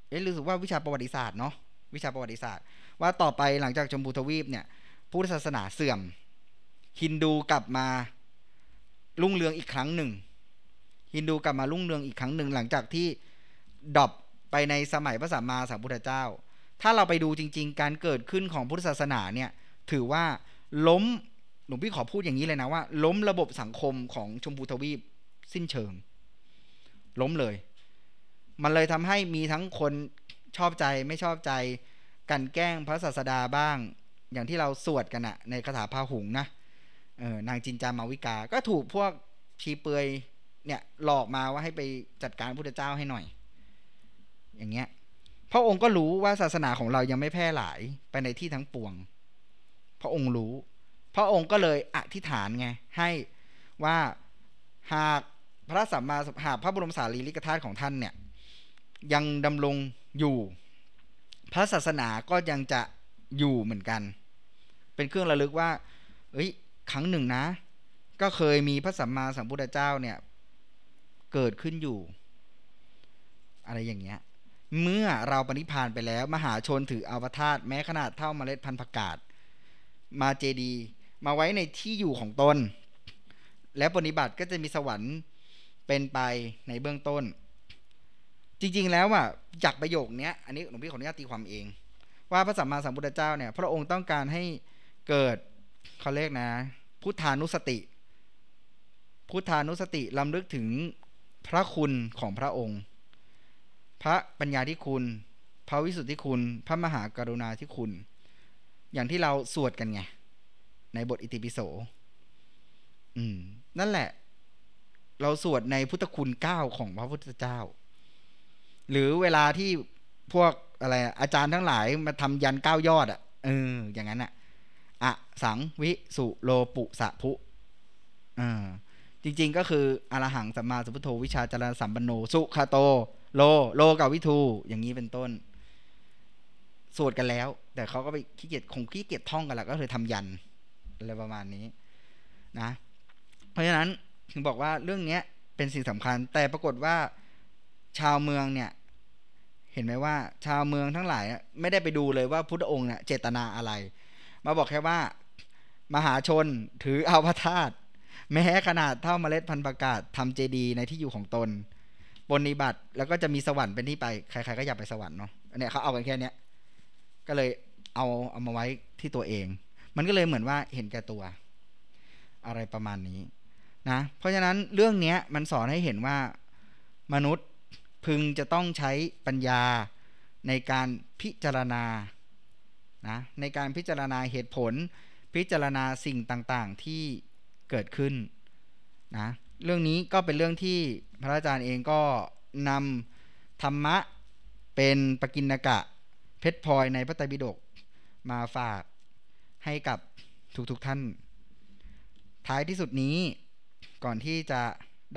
เอ๊ะรู้สึกว่าวิชาประวัติศาสตร์เนาะวิชาประวัติศาสตร์ ว่าต่อไปหลังจากชมพูทวีปเนี่ย พุทธศาสนาเสื่อมฮินดูกลับมารุ่งเรืองอีกครั้งหนึ่งฮินดูกลับมารุ่งเรืองอีกครั้งหนึ่ง หลังจากที่ดอบไปในสมัยพระสัมมาสัมพุทธเจ้า ถ้าเราไปดูจริง ๆ การเกิดขึ้นของพุทธศาสนาเนี่ย ถือว่าล้มหลวงพี่ขอพูดอย่างนี้เลยนะว่า ล้มระบบสังคมของชมพูทวีปสิ้นเชิง ล้มเลย มันเลยทำให้มีทั้งคนชอบใจไม่ชอบใจ กันแกล้งพระศาสดาบ้าง อย่างที่เราสวดกันอะในคาถาพาหุงนะเออนางจินจามาวิกา ก็ถูกพวกชีเปยเนี่ยหลอกมาว่าให้ไปจัดการพุทธเจ้าให้หน่อยอย่างเงี้ย พระองค์ก็รู้ว่าศาสนาของเรายังไม่แพร่หลายไปในที่ทั้งปวง พระองค์รู้ พระองค์ก็เลยอธิษฐานไง ให้ว่าหากพระสัมมาหากพระบรมสารีริกธาตุของท่านเนี่ยยังดำรงอยู่ พระศาสนาก็ยังจะอยู่เหมือนกัน เป็นเครื่องระลึกว่าเอ้ย ครั้งหนึ่งนะ ก็เคยมีพระสัมมาสัมพุทธเจ้าเนี่ยเกิดขึ้นอยู่ อะไรอย่างเงี้ยเมื่อเราปณิพานไปแล้ว มหาชนถืออวตารแม้ขนาดเท่าเมล็ดพันธุ์ผักกาดมาเจดี มาไว้ในที่อยู่ของตนและปฏิบัติก็จะมีสวรรค์เป็นไปในเบื้องต้น จริง ๆแล้วอ่ะจากประโยคนี้อันนี้หลวงพี่ขออนุญาตตีความเอง ว่าพระสัมมาสัมพุทธเจ้าเนี่ย พระองค์ต้องการให้เกิดเขาเรียกนะ พุทธานุสติ พุทธานุสติลำลึกถึงพระคุณของพระองค์พระปัญญาที่คุณ พระวิสุทธิคุณ พระมหากรุณาที่คุณ อย่างที่เราสวดกันไง ในบทอิติปิโสอืมนั่นแหละ เราสวดในพุทธคุณเก้าของพระพุทธเจ้า หรือเวลาที่พวกอะไรอาจารย์ทั้งหลายมาทำยันเก้ายอดอะ่ะเอออย่างนั้นอะ่ะอะสังวิสุโลปุสะพุอ่าจริง ๆ ก็คือ อรหังสัมมาสัมพุทโธวิชาจารสัมปันโนสุขาโตโลโลกับวิทูอย่างนี้เป็นต้น สวดกันแล้ว แต่เขาก็ไปขี้เกียจคงขี้เกียจท่องกันละก็เลยทำยันอะไรประมาณนี้นะ เพราะฉะนั้นถึงบอกว่าเรื่องเนี้ยเป็นสิ่งสำคัญ แต่ปรากฏว่าชาวเมืองเนี่ย เห็นไหมว่า ชาวเมืองทั้งหลายไม่ได้ไปดูเลยว่าพุทธองค์เนี่ยเจตนาอะไร มาบอกแค่ว่า มหาชน ถือเอาพระธาตุแม้ขนาดเท่าเมล็ดพันธุ์ประกาศทำเจดีย์ในที่อยู่ของตนปนิบัติแล้วก็จะมีสวรรค์เป็นที่ไปใครๆก็อยากไปสวรรค์เนาะเนี่ยเขาเอากันแค่เนี้ยก็เลยเอาเอามาไว้ที่ตัวเอง มันก็เลยเหมือนว่าเห็นแก่ตัวอะไรประมาณนี้นะเพราะฉะนั้นเรื่องเนี้ยมันสอนให้เห็นว่ามนุษย์พึงจะต้องใช้ปัญญาในการพิจารณานะในการพิจารณาเหตุผล พิจารณาสิ่งต่างๆที่เกิดขึ้นนะเรื่องนี้ก็เป็นเรื่องที่พระอาจารย์เองก็นำธรรมะเป็นปกิณกะเพชรพลอยในพระไตรปิฎกมาฝากให้กับทุกๆทท่าน ท้ายที่สุดนี้ก่อนที่จะ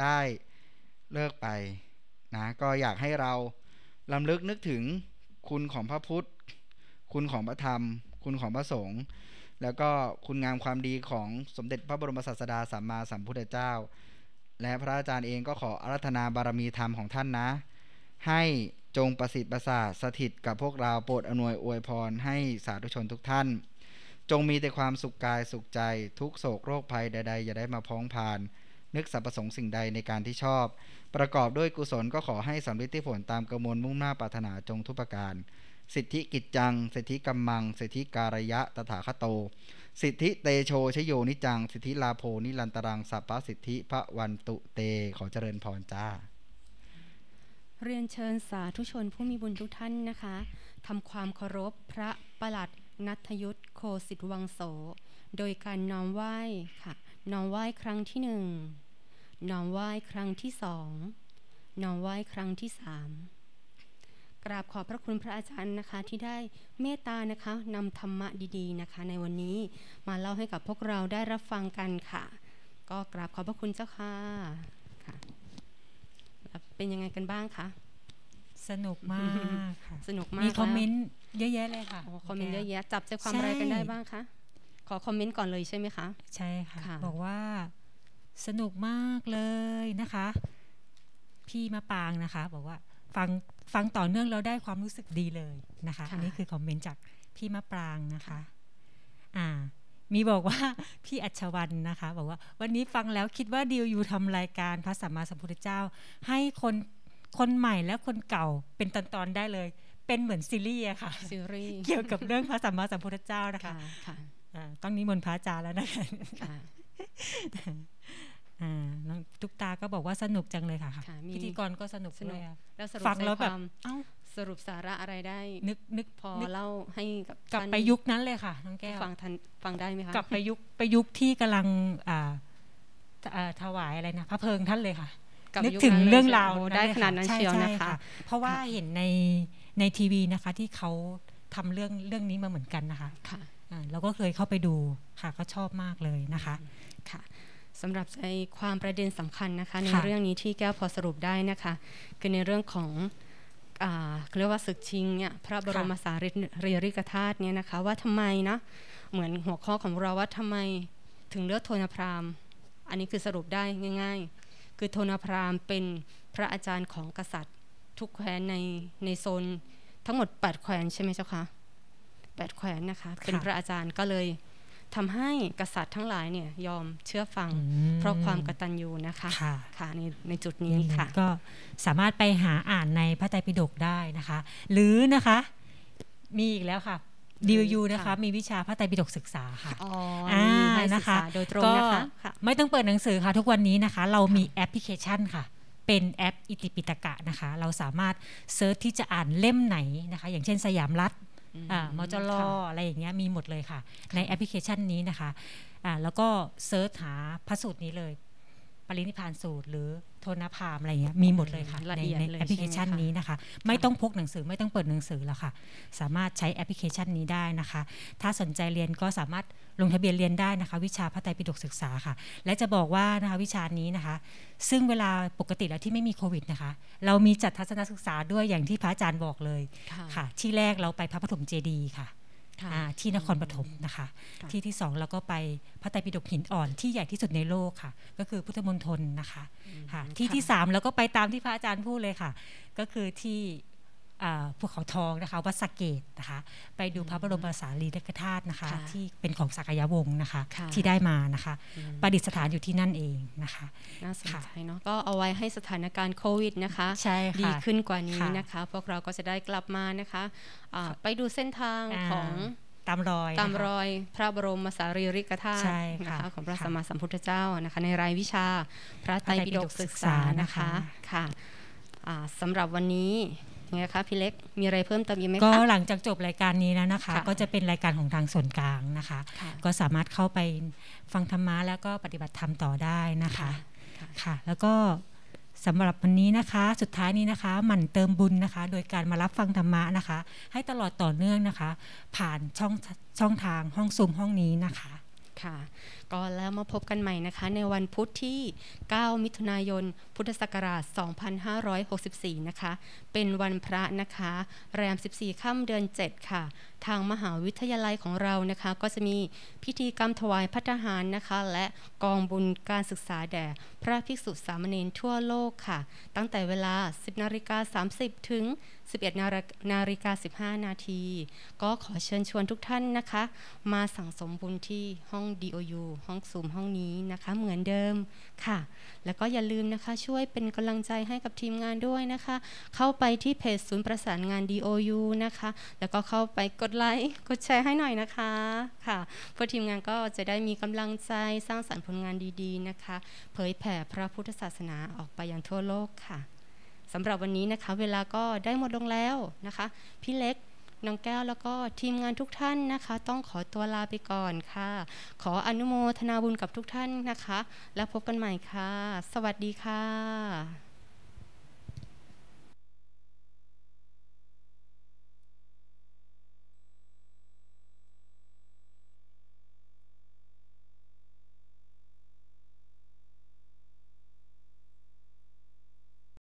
ได้เลิกไปนะก็อยากให้เราลำลึกนึกถึงคุณของพระพุทธ คุณของพระธรรม คุณของพระสงฆ์แล้วก็คุณงามความดีของสมเด็จพระบรมศาสดาสัมมาสัมพุทธเจ้าและพระอาจารย์เองก็ขออารัธนาบารมีธรรมของท่านนะ ให้จงประสิทธิ์ประสาทสถิตกับพวกเราโปรดอนวยอวยพร ให้สาธุชนทุกท่าน จงมีแต่ความสุขกายสุขใจ ทุกโศกโรคภัยใดๆ อย่าได้มาพ้องผ่าน นึกสรรพสงค์สิ่งใดในการที่ชอบ ประกอบด้วยกุศลก็ขอให้สำเร็จที่ผล ตามกระมวลมุ่งหน้าปรารถนาจงทุกประการสิทธิกิจจัง สิทธิกัมมัง สิทธิการยะ ตถาคโต สิทธิเตโช ชโยนิจัง สิทธิลาโพนิลันตรังสัพพสิทธิพระวันตุเต ขอเจริญพรจ้า เรียนเชิญสาธุชนผู้มีบุญทุกท่านนะคะทำความเคารพพระประหลัดนัทยุทธโคสิทวังโสโดยการน้อมไหว้ค่ะ น้อมไหว้ครั้งที่หนึ่งน้อมไหว้ครั้งที่สองน้อมไหว้ครั้งที่สามกราบขอบพระคุณพระอาจารย์นะคะ ที่ได้เมตตานะคะนำธรรมะดีๆนะคะ ในวันนี้มาเล่าให้กับพวกเราได้รับฟังกันค่ะ ก็กราบขอบพระคุณเจ้าค่ะค่ะเป็นยังไงกันบ้างคะสนุกมากค่ะ สนุกมากมีคอมเมนต์เยอะแยะ เลยค่ะคอมเมนต์เยอะแยะจับใจความอะไรกันได้บ้างคะขอคอมเมนต์ก่อนเลยใช่ไหมคะใช่ค่ะบอกว่าสนุกมากเลยนะคะ พี่มะปางนะคะ บอกว่าฟังฟังต่อเนื่องแล้วได้ความรู้สึกดีเลยนะคะ อันนี้คือคอมเมนต์จากพี่มะปรางนะคะ อ่า มีบอกว่าพี่อัชวันนะคะบอกว่า วันนี้ฟังแล้วคิดว่าดิวอยู่ทำรายการพระสัมมาสัมพุทธเจ้า ให้คนคนใหม่และคนเก่าเป็นตอนตอนได้เลย เป็นเหมือนซีรีส์อะค่ะซีรีส์เกี่ยวกับเรื่องพระสัมมาสัมพุทธเจ้านะคะ ค่ะต้องนิมนต์พระอาจารย์แล้วนะคะท่าุกตาก็บอกว่าสนุกจังเลยค่ะ พิธีกรก็สนุกด้วยแล้วสรุปฟังแล้วแบบสรุปสาระอะไรได้ นึกนึกพอเล่าให้กับกลับไปยุคนั้นเลยค่ะน้องแก้วฟังทันฟังได้ไหมคะกลับไปยุคไปยุคที่กำลังอ่าถวายอะไรนะพระเพลิงท่านเลยค่ะนึกถึงเรื่องราวได้ขนาดนั้นเชียวนะคะ เพราะว่าเห็นในในทีวีนะคะที่เขาทำเรื่องเรื่องนี้มาเหมือนกันนะคะค่ะเราก็เคยเข้าไปดูค่ะ ก็ชอบมากเลยนะคะค่ะสำหรับใจความประเด็นสำคัญนะคะ ในเรื่องนี้ที่แก้วพอสรุปได้นะคะ คือในเรื่องของเรียกว่าศึกชิงเนี่ยพระบรมสารีริกธาตุเนี่ยนะคะ ว่าทำไมนะเหมือนหัวข้อของเราว่าทำไมถึงเลือกโทนพรามอันนี้คือสรุปได้ง่ายๆ คือโทนพรามเป็นพระอาจารย์ของกษัตริย์ทุกแควนในในโซนทั้งหมด 8แควนใช่ไหมเจ้าคะ8แควนนนะคะ เป็นพระอาจารย์ก็เลยทำให้กษัตริย์ทั้งหลายเนี่ยยอมเชื่อฟังเพราะความกตัญญูนะคะค่ะคะในในจุดนี้ค่ะ ก็สามารถไปหาอ่านในพระไตรปิฎกได้นะคะ หรือนะคะมีอีกแล้วค่ะดีวยูนะคะมีวิชาพระไตรปิฎกศึกษาค่ะอ๋อช่านะคะ โดยตรงนะคะ ไม่ต้องเปิดหนังสือค่ะ ทุกวันนี้นะคะ เรามีแอปพลิเคชันค่ะ เป็นแอปอิติปิตกะนะคะ เราสามารถเซิร์ชที่จะอ่านเล่มไหนนะคะอย่างเช่นสยามรัฐมจลอะไรอย่างเงี้ยมีหมดเลยค่ะ ในแอปพลิเคชันนี้นะคะ แล้วก็เซิร์ชหาพระสูตรนี้เลยปรินิพานสูตรหรือโทนพามอะไรเงี้ยมีหมดเลยค่ะในในแอปพลิเคชันนี้นะคะ ไม่ต้องพกหนังสือไม่ต้องเปิดหนังสือแล้วค่ะ สามารถใช้แอปพลิเคชันนี้ได้นะคะ ถ้าสนใจเรียนก็สามารถลงทะเบียนเรียนได้นะคะ วิชาพระไตรปิฎกศึกษาค่ะ และจะบอกว่านะคะวิชานี้นะคะ ซึ่งเวลาปกติแล้วที่ไม่มีโควิดนะคะ เรามีจัดทัศนศึกษาด้วยอย่างที่พระอาจารย์บอกเลยค่ะที่แรกเราไปพระปฐมเจดีย์ค่ะที่นครปฐมนะคะที่ที่สองเราก็ไปพระไตรปิฎกหินอ่อนที่ใหญ่ที่สุดในโลกค่ะ ก็คือพุทธมณฑลนะคะะที่ที่สามเราก็ไปตามที่พระอาจารย์พูดเลยค่ะ ก็คือที่ภูเขาทองนะคะวัดสเกตนะคะ ไปดูพระบรมสารีริกธาตุนะคะ ที่เป็นของสักยวงศ์นะคะที่ได้มานะคะ ประดิษฐานอยู่ที่นั่นเองนะคะน่าสนใจเนาะก็เอาไว้ให้สถานการณ์โควิดนะคะดีขึ้นกว่านี้นะคะ พวกเราก็จะได้กลับมานะคะไปดูเส้นทางของตามรอยตามรอยพระบรมสารีริกธาตุนะคะของพระสัมมาสัมพุทธเจ้านะคะ ในรายวิชาพระไตรปิฎกศึกษานะคะค่ะสำหรับวันนี้ไงคะพี่เล็กมีอะไรเพิ่มเติมอีกไหมคะก็หลังจากจบรายการนี้แล้วนะคะ ก็จะเป็นรายการของทางส่วนกลางนะคะ ก็สามารถเข้าไปฟังธรรมะแล้วก็ปฏิบัติธรรมต่อได้นะคะค่ะแล้วก็สำหรับวันนี้นะคะสุดท้ายนี้นะคะ หมั่นเติมบุญนะคะ โดยการมารับฟังธรรมะนะคะ ให้ตลอดต่อเนื่องนะคะ ผ่านช่องช่องทางห้องซูมห้องนี้นะคะค่ะก็แล้วมาพบกันใหม่นะคะ ในวันพุธที่ 9 มิถุนายน พุทธศักราช 2564 นะคะ เป็นวันพระนะคะ แรม 14 ค่ำเดือน 7 ค่ะ ทางมหาวิทยาลัยของเรานะคะ ก็จะมีพิธีกรรมถวายพัฒหารนะคะ และกองบุญการศึกษาแด่ พระภิกษุสามเณรทั่วโลกค่ะ ตั้งแต่เวลา 10นาฬิกา 30 ถึง11นาฬิกา15 นาที ก็ขอเชิญชวนทุกท่านนะคะมาสั่งสมบุญที่ห้อง DOU ห้องสูมห้องนี้นะคะ เหมือนเดิมค่ะ แล้วก็อย่าลืมนะคะช่วยเป็นกำลังใจให้กับทีมงานด้วยนะคะเข้าไปที่เพจศูนย์ประสานงาน DOU นะคะ แล้วก็เข้าไปกดไลค์กดแชร์ให้หน่อยนะคะค่ะเพื่อทีมงานก็จะได้มีกำลังใจสร้างสรรค์ผลงานดีๆนะคะ เผยแผ่พระพุทธศาสนาออกไปยังทั่วโลกค่ะสำหรับวันนี้นะคะ เวลาก็ได้หมดลงแล้วนะคะพี่เล็กน้องแก้วแล้วก็ทีมงานทุกท่านนะคะ ต้องขอตัวลาไปก่อนค่ะ ขออนุโมทนาบุญกับทุกท่านนะคะ แล้วพบกันใหม่ค่ะ สวัสดีค่ะ